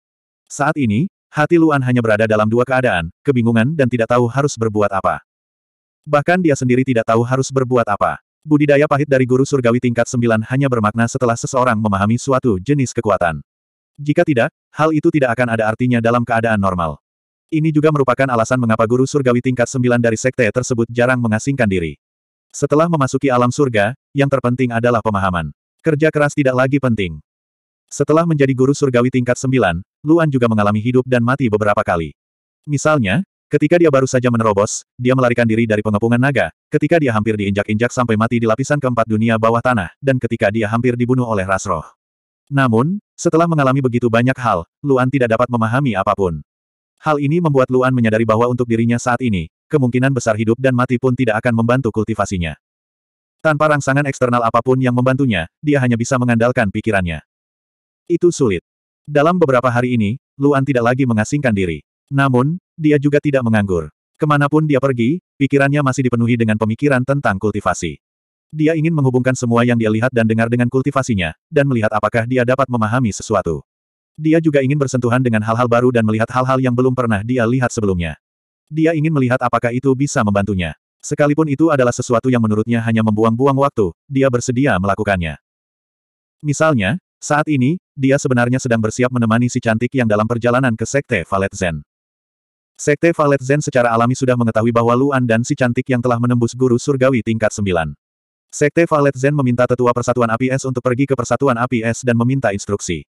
Saat ini, hati Luan hanya berada dalam dua keadaan, kebingungan dan tidak tahu harus berbuat apa. Bahkan dia sendiri tidak tahu harus berbuat apa. Budidaya pahit dari guru surgawi tingkat 9 hanya bermakna setelah seseorang memahami suatu jenis kekuatan. Jika tidak, hal itu tidak akan ada artinya dalam keadaan normal. Ini juga merupakan alasan mengapa guru surgawi tingkat 9 dari sekte tersebut jarang mengasingkan diri. Setelah memasuki alam surga, yang terpenting adalah pemahaman. Kerja keras tidak lagi penting. Setelah menjadi guru surgawi tingkat 9, Luan juga mengalami hidup dan mati beberapa kali. Misalnya, ketika dia baru saja menerobos, dia melarikan diri dari pengepungan naga, ketika dia hampir diinjak-injak sampai mati di lapisan keempat dunia bawah tanah, dan ketika dia hampir dibunuh oleh Rasroh. Namun, setelah mengalami begitu banyak hal, Luan tidak dapat memahami apapun. Hal ini membuat Luan menyadari bahwa untuk dirinya saat ini, kemungkinan besar hidup dan mati pun tidak akan membantu kultivasinya. Tanpa rangsangan eksternal apapun yang membantunya, dia hanya bisa mengandalkan pikirannya. Itu sulit. Dalam beberapa hari ini, Luan tidak lagi mengasingkan diri. Namun, dia juga tidak menganggur. Kemanapun dia pergi, pikirannya masih dipenuhi dengan pemikiran tentang kultivasi. Dia ingin menghubungkan semua yang dia lihat dan dengar dengan kultivasinya, dan melihat apakah dia dapat memahami sesuatu. Dia juga ingin bersentuhan dengan hal-hal baru dan melihat hal-hal yang belum pernah dia lihat sebelumnya. Dia ingin melihat apakah itu bisa membantunya. Sekalipun itu adalah sesuatu yang menurutnya hanya membuang-buang waktu, dia bersedia melakukannya. Misalnya, saat ini, dia sebenarnya sedang bersiap menemani si cantik yang dalam perjalanan ke Sekte Valet Zen. Sekte Valet Zen secara alami sudah mengetahui bahwa Luan dan si cantik yang telah menembus guru surgawi tingkat 9. Sekte Valet Zen meminta tetua Persatuan APS untuk pergi ke Persatuan APS dan meminta instruksi.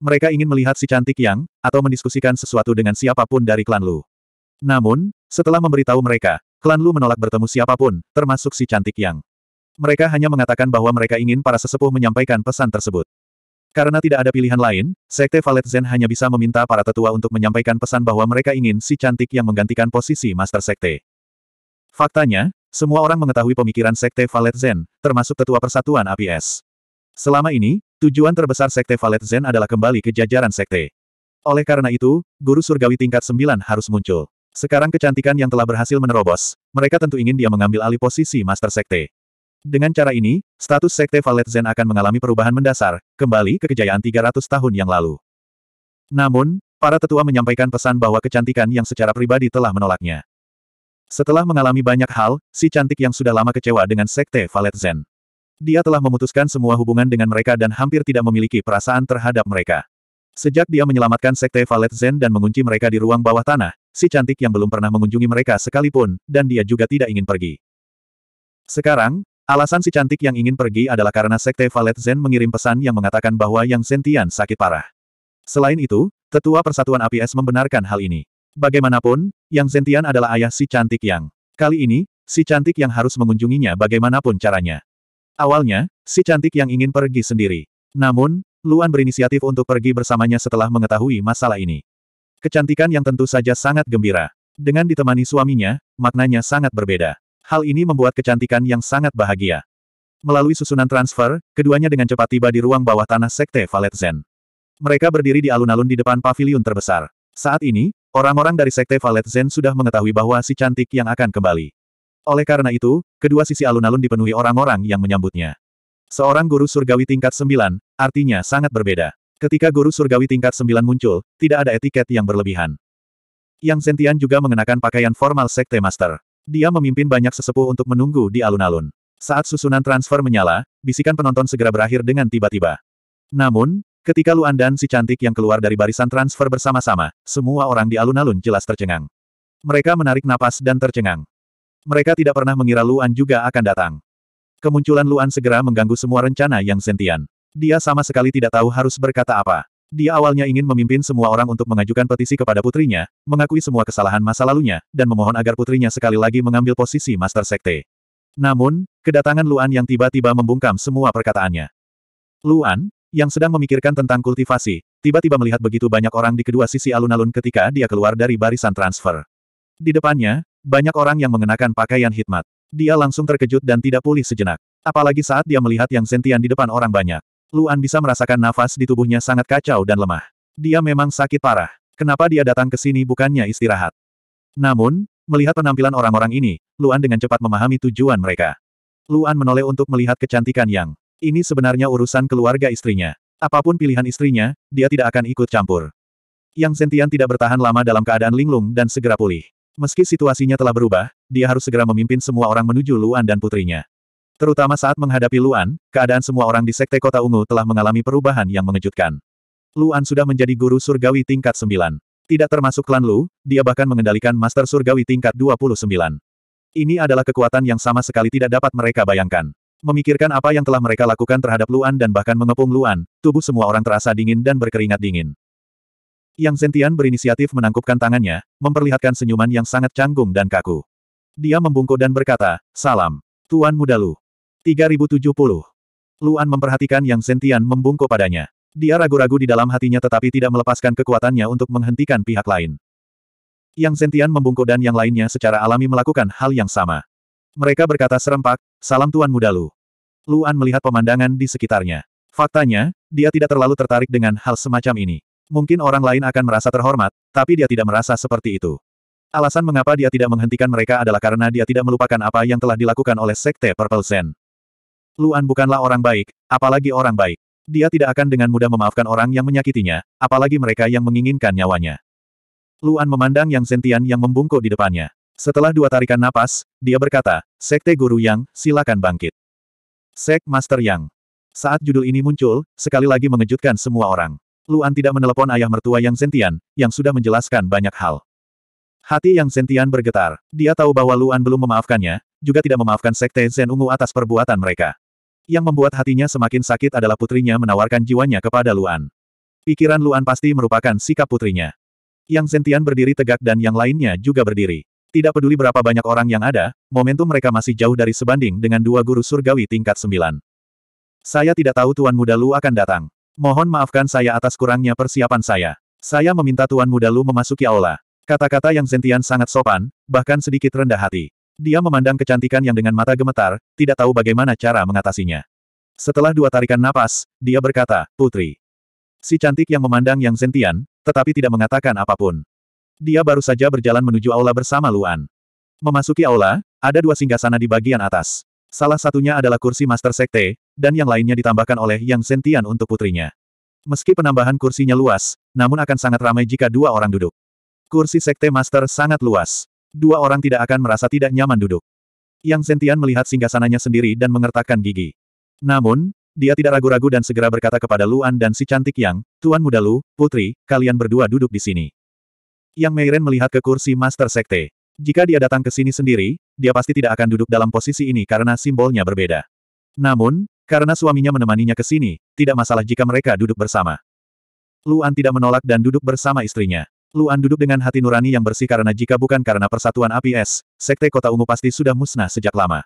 Mereka ingin melihat si cantik yang, atau mendiskusikan sesuatu dengan siapapun dari klan Lu. Namun, setelah memberitahu mereka, klan Lu menolak bertemu siapapun, termasuk si cantik yang. Mereka hanya mengatakan bahwa mereka ingin para sesepuh menyampaikan pesan tersebut. Karena tidak ada pilihan lain, Sekte Valet Zen hanya bisa meminta para tetua untuk menyampaikan pesan bahwa mereka ingin si cantik yang menggantikan posisi Master Sekte. Faktanya, semua orang mengetahui pemikiran Sekte Valet Zen, termasuk Tetua Persatuan APS. Selama ini, Tujuan terbesar Sekte Valet Zen adalah kembali ke jajaran Sekte. Oleh karena itu, Guru Surgawi tingkat 9 harus muncul. Sekarang kecantikan yang telah berhasil menerobos, mereka tentu ingin dia mengambil alih posisi Master Sekte. Dengan cara ini, status Sekte Valet Zen akan mengalami perubahan mendasar, kembali ke kejayaan 300 tahun yang lalu. Namun, para tetua menyampaikan pesan bahwa kecantikan yang secara pribadi telah menolaknya. Setelah mengalami banyak hal, si cantik yang sudah lama kecewa dengan Sekte Valet Zen. Dia telah memutuskan semua hubungan dengan mereka dan hampir tidak memiliki perasaan terhadap mereka. Sejak dia menyelamatkan Sekte Valet Zen dan mengunci mereka di ruang bawah tanah, si cantik yang belum pernah mengunjungi mereka sekalipun, dan dia juga tidak ingin pergi. Sekarang, alasan si cantik yang ingin pergi adalah karena Sekte Valet Zen mengirim pesan yang mengatakan bahwa Yang Sentian sakit parah. Selain itu, Tetua Persatuan APS membenarkan hal ini. Bagaimanapun, Yang Sentian adalah ayah si cantik yang. Kali ini, si cantik yang harus mengunjunginya bagaimanapun caranya. Awalnya, si cantik yang ingin pergi sendiri. Namun, Luan berinisiatif untuk pergi bersamanya setelah mengetahui masalah ini. Kecantikan yang tentu saja sangat gembira. Dengan ditemani suaminya, maknanya sangat berbeda. Hal ini membuat kecantikan yang sangat bahagia. Melalui susunan transfer, keduanya dengan cepat tiba di ruang bawah tanah Sekte Valet Zen. Mereka berdiri di alun-alun di depan pavilion terbesar. Saat ini, orang-orang dari Sekte Valet Zen sudah mengetahui bahwa si cantik yang akan kembali. Oleh karena itu, kedua sisi alun-alun dipenuhi orang-orang yang menyambutnya. Seorang guru surgawi tingkat sembilan, artinya sangat berbeda. Ketika guru surgawi tingkat sembilan muncul, tidak ada etiket yang berlebihan. Yang Sentian juga mengenakan pakaian formal Sekte Master. Dia memimpin banyak sesepuh untuk menunggu di alun-alun. Saat susunan transfer menyala, bisikan penonton segera berakhir dengan tiba-tiba. Namun, ketika Luan dan si cantik yang keluar dari barisan transfer bersama-sama, semua orang di alun-alun jelas tercengang. Mereka menarik napas dan tercengang. Mereka tidak pernah mengira Luan juga akan datang. Kemunculan Luan segera mengganggu semua rencana yang sentian. Dia sama sekali tidak tahu harus berkata apa. Dia awalnya ingin memimpin semua orang untuk mengajukan petisi kepada putrinya, mengakui semua kesalahan masa lalunya, dan memohon agar putrinya sekali lagi mengambil posisi Master Sekte. Namun, kedatangan Luan yang tiba-tiba membungkam semua perkataannya. Luan, yang sedang memikirkan tentang kultivasi, tiba-tiba melihat begitu banyak orang di kedua sisi alun-alun ketika dia keluar dari barisan transfer. Di depannya, banyak orang yang mengenakan pakaian hikmat. Dia langsung terkejut dan tidak pulih sejenak. Apalagi saat dia melihat yang sentian di depan orang banyak. Luan bisa merasakan nafas di tubuhnya sangat kacau dan lemah. Dia memang sakit parah. Kenapa dia datang ke sini bukannya istirahat? Namun, melihat penampilan orang-orang ini, Luan dengan cepat memahami tujuan mereka. Luan menoleh untuk melihat kecantikan Yang. Ini sebenarnya urusan keluarga istrinya. Apapun pilihan istrinya, dia tidak akan ikut campur. Yang Sentian tidak bertahan lama dalam keadaan linglung dan segera pulih. Meski situasinya telah berubah, dia harus segera memimpin semua orang menuju Luan dan putrinya. Terutama saat menghadapi Luan, keadaan semua orang di Sekte Kota Ungu telah mengalami perubahan yang mengejutkan. Luan sudah menjadi guru surgawi tingkat 9. Tidak termasuk klan Lu, dia bahkan mengendalikan master surgawi tingkat 29. Ini adalah kekuatan yang sama sekali tidak dapat mereka bayangkan. Memikirkan apa yang telah mereka lakukan terhadap Luan dan bahkan mengepung Luan, tubuh semua orang terasa dingin dan berkeringat dingin. Yang Zentian berinisiatif menangkupkan tangannya, memperlihatkan senyuman yang sangat canggung dan kaku. Dia membungkuk dan berkata, Salam, Tuan Muda Lu. 3070. Luan memperhatikan Yang Zentian membungkuk padanya. Dia ragu-ragu di dalam hatinya tetapi tidak melepaskan kekuatannya untuk menghentikan pihak lain. Yang Zentian membungkuk dan yang lainnya secara alami melakukan hal yang sama. Mereka berkata serempak, Salam Tuan Muda Lu. Luan melihat pemandangan di sekitarnya. Faktanya, dia tidak terlalu tertarik dengan hal semacam ini. Mungkin orang lain akan merasa terhormat, tapi dia tidak merasa seperti itu. Alasan mengapa dia tidak menghentikan mereka adalah karena dia tidak melupakan apa yang telah dilakukan oleh Sekte Purple Zen. Luan bukanlah orang baik, apalagi orang baik. Dia tidak akan dengan mudah memaafkan orang yang menyakitinya, apalagi mereka yang menginginkan nyawanya. Luan memandang Yang Sentian yang membungkuk di depannya. Setelah dua tarikan napas, dia berkata, Sekte Guru Yang, silakan bangkit. Sek Master Yang. Saat judul ini muncul, sekali lagi mengejutkan semua orang. Luan tidak menelepon ayah mertua Yang Sentian yang sudah menjelaskan banyak hal. Hati Yang Sentian bergetar. Dia tahu bahwa Luan belum memaafkannya, juga tidak memaafkan Sekte Zen Ungu atas perbuatan mereka. Yang membuat hatinya semakin sakit adalah putrinya menawarkan jiwanya kepada Luan. Pikiran Luan pasti merupakan sikap putrinya. Yang Sentian berdiri tegak dan yang lainnya juga berdiri. Tidak peduli berapa banyak orang yang ada, momentum mereka masih jauh dari sebanding dengan dua guru surgawi tingkat sembilan. Saya tidak tahu Tuan Muda Lu akan datang. Mohon maafkan saya atas kurangnya persiapan saya. Saya meminta Tuan Muda Lu memasuki aula. Kata-kata yang Zentian sangat sopan, bahkan sedikit rendah hati. Dia memandang kecantikan yang dengan mata gemetar, tidak tahu bagaimana cara mengatasinya. Setelah dua tarikan napas, dia berkata, Putri. Si cantik yang memandang yang Zentian, tetapi tidak mengatakan apapun. Dia baru saja berjalan menuju aula bersama Luan. Memasuki aula, ada dua singgasana di bagian atas. Salah satunya adalah kursi Master Sekte, dan yang lainnya ditambahkan oleh Yang Sentian untuk putrinya. Meski penambahan kursinya luas, namun akan sangat ramai jika dua orang duduk. Kursi Sekte Master sangat luas. Dua orang tidak akan merasa tidak nyaman duduk. Yang Sentian melihat singgasananya sendiri dan mengertakkan gigi. Namun, dia tidak ragu-ragu dan segera berkata kepada Luan dan si cantik Yang, Tuan Muda Lu, Putri, kalian berdua duduk di sini. Yang Meiren melihat ke kursi Master Sekte. Jika dia datang ke sini sendiri, dia pasti tidak akan duduk dalam posisi ini karena simbolnya berbeda. Namun, karena suaminya menemaninya ke sini, tidak masalah jika mereka duduk bersama. Luan tidak menolak dan duduk bersama istrinya. Luan duduk dengan hati nurani yang bersih karena jika bukan karena persatuan APS, sekte kota ungu pasti sudah musnah sejak lama.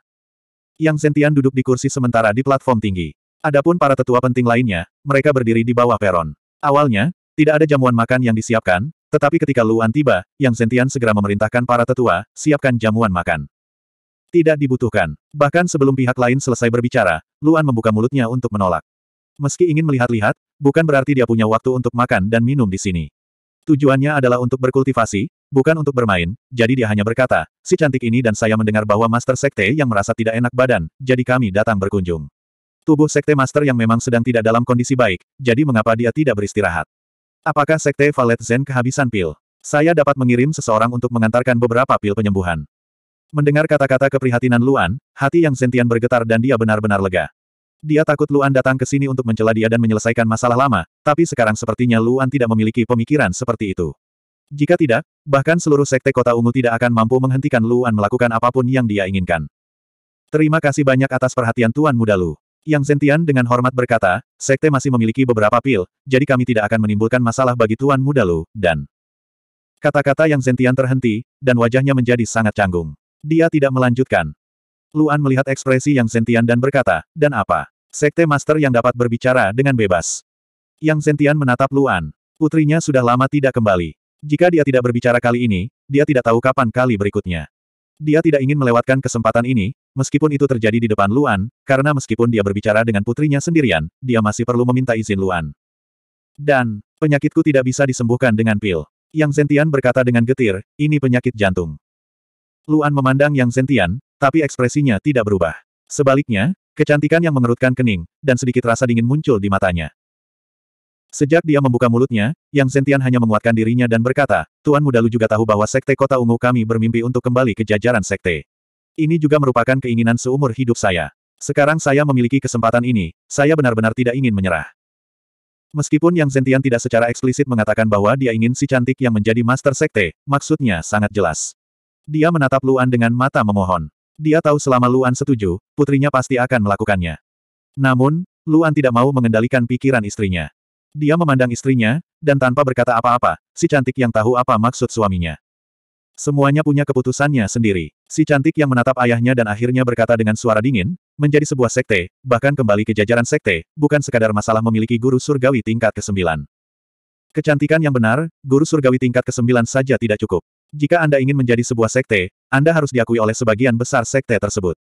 Yang Sentian duduk di kursi sementara di platform tinggi. Adapun para tetua penting lainnya, mereka berdiri di bawah peron. Awalnya, tidak ada jamuan makan yang disiapkan, tetapi ketika Luan tiba, Yang Zentian segera memerintahkan para tetua, siapkan jamuan makan. Tidak dibutuhkan. Bahkan sebelum pihak lain selesai berbicara, Luan membuka mulutnya untuk menolak. Meski ingin melihat-lihat, bukan berarti dia punya waktu untuk makan dan minum di sini. Tujuannya adalah untuk berkultivasi, bukan untuk bermain, jadi dia hanya berkata, si cantik ini dan saya mendengar bahwa Master Sekte yang merasa tidak enak badan, jadi kami datang berkunjung. Tubuh Sekte Master yang memang sedang tidak dalam kondisi baik, jadi mengapa dia tidak beristirahat? Apakah Sekte Valet Zen kehabisan pil? Saya dapat mengirim seseorang untuk mengantarkan beberapa pil penyembuhan. Mendengar kata-kata keprihatinan Luan, hati yang sentian bergetar dan dia benar-benar lega. Dia takut Luan datang ke sini untuk mencela dia dan menyelesaikan masalah lama, tapi sekarang sepertinya Luan tidak memiliki pemikiran seperti itu. Jika tidak, bahkan seluruh sekte kota ungu tidak akan mampu menghentikan Luan melakukan apapun yang dia inginkan. Terima kasih banyak atas perhatian Tuan Muda Lu. Yang Zentian dengan hormat berkata, sekte masih memiliki beberapa pil, jadi kami tidak akan menimbulkan masalah bagi Tuan Muda Lu, dan... Kata-kata Yang Zentian terhenti, dan wajahnya menjadi sangat canggung. Dia tidak melanjutkan. Luan melihat ekspresi Yang Zentian dan berkata, dan apa? Sekte Master yang dapat berbicara dengan bebas. Yang Zentian menatap Luan. Putrinya sudah lama tidak kembali. Jika dia tidak berbicara kali ini, dia tidak tahu kapan kali berikutnya. Dia tidak ingin melewatkan kesempatan ini, Meskipun itu terjadi di depan Luan, karena meskipun dia berbicara dengan putrinya sendirian, dia masih perlu meminta izin Luan. Dan, penyakitku tidak bisa disembuhkan dengan pil. Yang Zentian berkata dengan getir, ini penyakit jantung. Luan memandang Yang Zentian, tapi ekspresinya tidak berubah. Sebaliknya, kecantikan yang mengerutkan kening, dan sedikit rasa dingin muncul di matanya. Sejak dia membuka mulutnya, Yang Zentian hanya menguatkan dirinya dan berkata, Tuan Muda Lu juga tahu bahwa Sekte Kota Ungu kami bermimpi untuk kembali ke jajaran Sekte. Ini juga merupakan keinginan seumur hidup saya. Sekarang saya memiliki kesempatan ini, saya benar-benar tidak ingin menyerah. Meskipun Yang Zentian tidak secara eksplisit mengatakan bahwa dia ingin si cantik yang menjadi master sekte, maksudnya sangat jelas. Dia menatap Luan dengan mata memohon. Dia tahu selama Luan setuju, putrinya pasti akan melakukannya. Namun, Luan tidak mau mengendalikan pikiran istrinya. Dia memandang istrinya, dan tanpa berkata apa-apa, si cantik yang tahu apa maksud suaminya. Semuanya punya keputusannya sendiri. Si cantik yang menatap ayahnya dan akhirnya berkata dengan suara dingin, menjadi sebuah sekte, bahkan kembali ke jajaran sekte, bukan sekadar masalah memiliki guru surgawi tingkat ke-9. Kecantikan yang benar, guru surgawi tingkat ke-9 saja tidak cukup. Jika Anda ingin menjadi sebuah sekte, Anda harus diakui oleh sebagian besar sekte tersebut.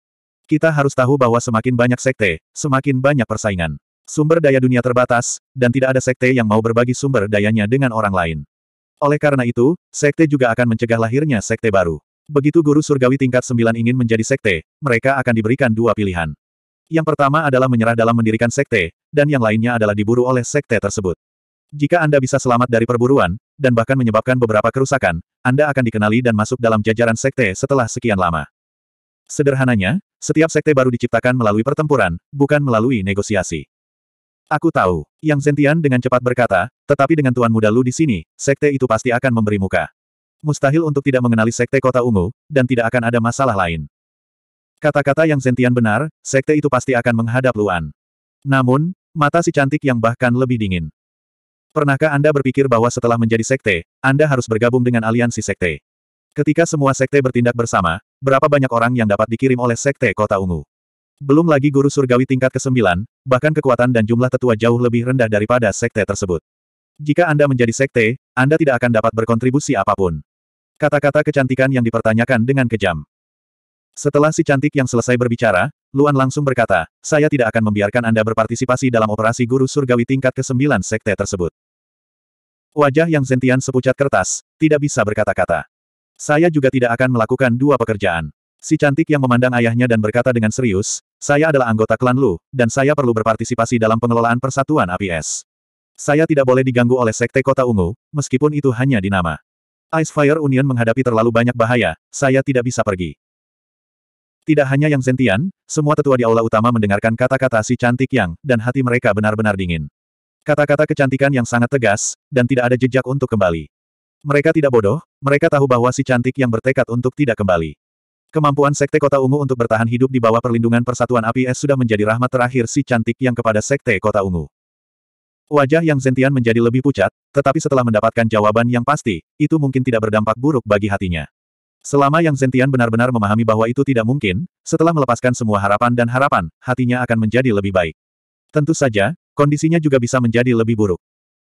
Kita harus tahu bahwa semakin banyak sekte, semakin banyak persaingan. Sumber daya dunia terbatas, dan tidak ada sekte yang mau berbagi sumber dayanya dengan orang lain. Oleh karena itu, sekte juga akan mencegah lahirnya sekte baru. Begitu guru surgawi tingkat 9 ingin menjadi sekte, mereka akan diberikan dua pilihan. Yang pertama adalah menyerah dalam mendirikan sekte, dan yang lainnya adalah diburu oleh sekte tersebut. Jika Anda bisa selamat dari perburuan, dan bahkan menyebabkan beberapa kerusakan, Anda akan dikenali dan masuk dalam jajaran sekte setelah sekian lama. Sederhananya, setiap sekte baru diciptakan melalui pertempuran, bukan melalui negosiasi. Aku tahu. Yang Zentian dengan cepat berkata, tetapi dengan Tuan Muda Lu di sini, sekte itu pasti akan memberi muka. Mustahil untuk tidak mengenali sekte kota ungu, dan tidak akan ada masalah lain. Kata-kata yang Zentian benar, sekte itu pasti akan menghadap Luan. Namun, mata si cantik yang bahkan lebih dingin. Pernahkah Anda berpikir bahwa setelah menjadi sekte, Anda harus bergabung dengan aliansi sekte? Ketika semua sekte bertindak bersama, berapa banyak orang yang dapat dikirim oleh sekte kota ungu? Belum lagi guru surgawi tingkat ke-9, bahkan kekuatan dan jumlah tetua jauh lebih rendah daripada sekte tersebut. Jika Anda menjadi sekte, Anda tidak akan dapat berkontribusi apapun. Kata-kata kecantikan yang dipertanyakan dengan kejam. Setelah si cantik yang selesai berbicara, Luan langsung berkata, saya tidak akan membiarkan Anda berpartisipasi dalam operasi guru surgawi tingkat ke-9 sekte tersebut. Wajah yang sentian sepucat kertas, tidak bisa berkata-kata. Saya juga tidak akan melakukan dua pekerjaan. Si cantik yang memandang ayahnya dan berkata dengan serius, saya adalah anggota klan Lu, dan saya perlu berpartisipasi dalam pengelolaan persatuan APS. Saya tidak boleh diganggu oleh Sekte Kota Ungu, meskipun itu hanya di nama. Ice Fire Union menghadapi terlalu banyak bahaya, saya tidak bisa pergi. Tidak hanya yang Zentian, semua tetua di aula utama mendengarkan kata-kata si cantik yang, dan hati mereka benar-benar dingin. Kata-kata kecantikan yang sangat tegas, dan tidak ada jejak untuk kembali. Mereka tidak bodoh, mereka tahu bahwa si cantik yang bertekad untuk tidak kembali. Kemampuan Sekte Kota Ungu untuk bertahan hidup di bawah perlindungan Persatuan Api Es sudah menjadi rahmat terakhir si cantik yang kepada Sekte Kota Ungu. Wajah yang Zentian menjadi lebih pucat, tetapi setelah mendapatkan jawaban yang pasti, itu mungkin tidak berdampak buruk bagi hatinya. Selama yang Zentian benar-benar memahami bahwa itu tidak mungkin, setelah melepaskan semua harapan dan harapan, hatinya akan menjadi lebih baik. Tentu saja, kondisinya juga bisa menjadi lebih buruk.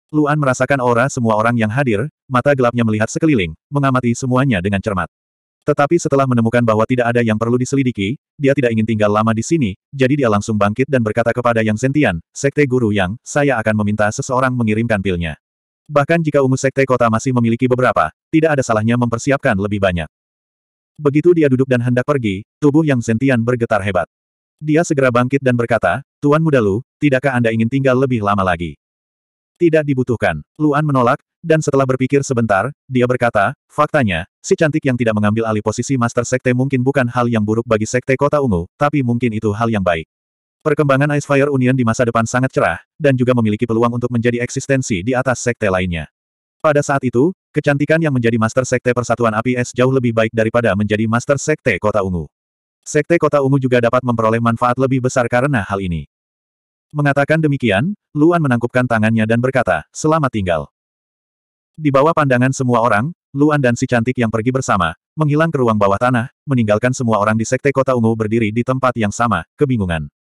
Luan merasakan aura semua orang yang hadir, mata gelapnya melihat sekeliling, mengamati semuanya dengan cermat. Tetapi setelah menemukan bahwa tidak ada yang perlu diselidiki, dia tidak ingin tinggal lama di sini, jadi dia langsung bangkit dan berkata kepada Yang Sentian, Sekte Guru Yang, saya akan meminta seseorang mengirimkan pilnya. Bahkan jika ungu Sekte Kota masih memiliki beberapa, tidak ada salahnya mempersiapkan lebih banyak. Begitu dia duduk dan hendak pergi, tubuh Yang Sentian bergetar hebat. Dia segera bangkit dan berkata, Tuan Muda Lu, tidakkah Anda ingin tinggal lebih lama lagi? tidak dibutuhkan. Luan menolak, dan setelah berpikir sebentar, dia berkata, faktanya, si cantik yang tidak mengambil alih posisi Master Sekte mungkin bukan hal yang buruk bagi Sekte Kota Ungu, tapi mungkin itu hal yang baik. Perkembangan Icefire Union di masa depan sangat cerah, dan juga memiliki peluang untuk menjadi eksistensi di atas sekte lainnya. Pada saat itu, kecantikan yang menjadi Master Sekte Persatuan Api Es jauh lebih baik daripada menjadi Master Sekte Kota Ungu. Sekte Kota Ungu juga dapat memperoleh manfaat lebih besar karena hal ini. Mengatakan demikian, Luan menangkupkan tangannya dan berkata, selamat tinggal. Di bawah pandangan semua orang, Luan dan si cantik yang pergi bersama, menghilang ke ruang bawah tanah, meninggalkan semua orang di sekte kota ungu berdiri di tempat yang sama, kebingungan.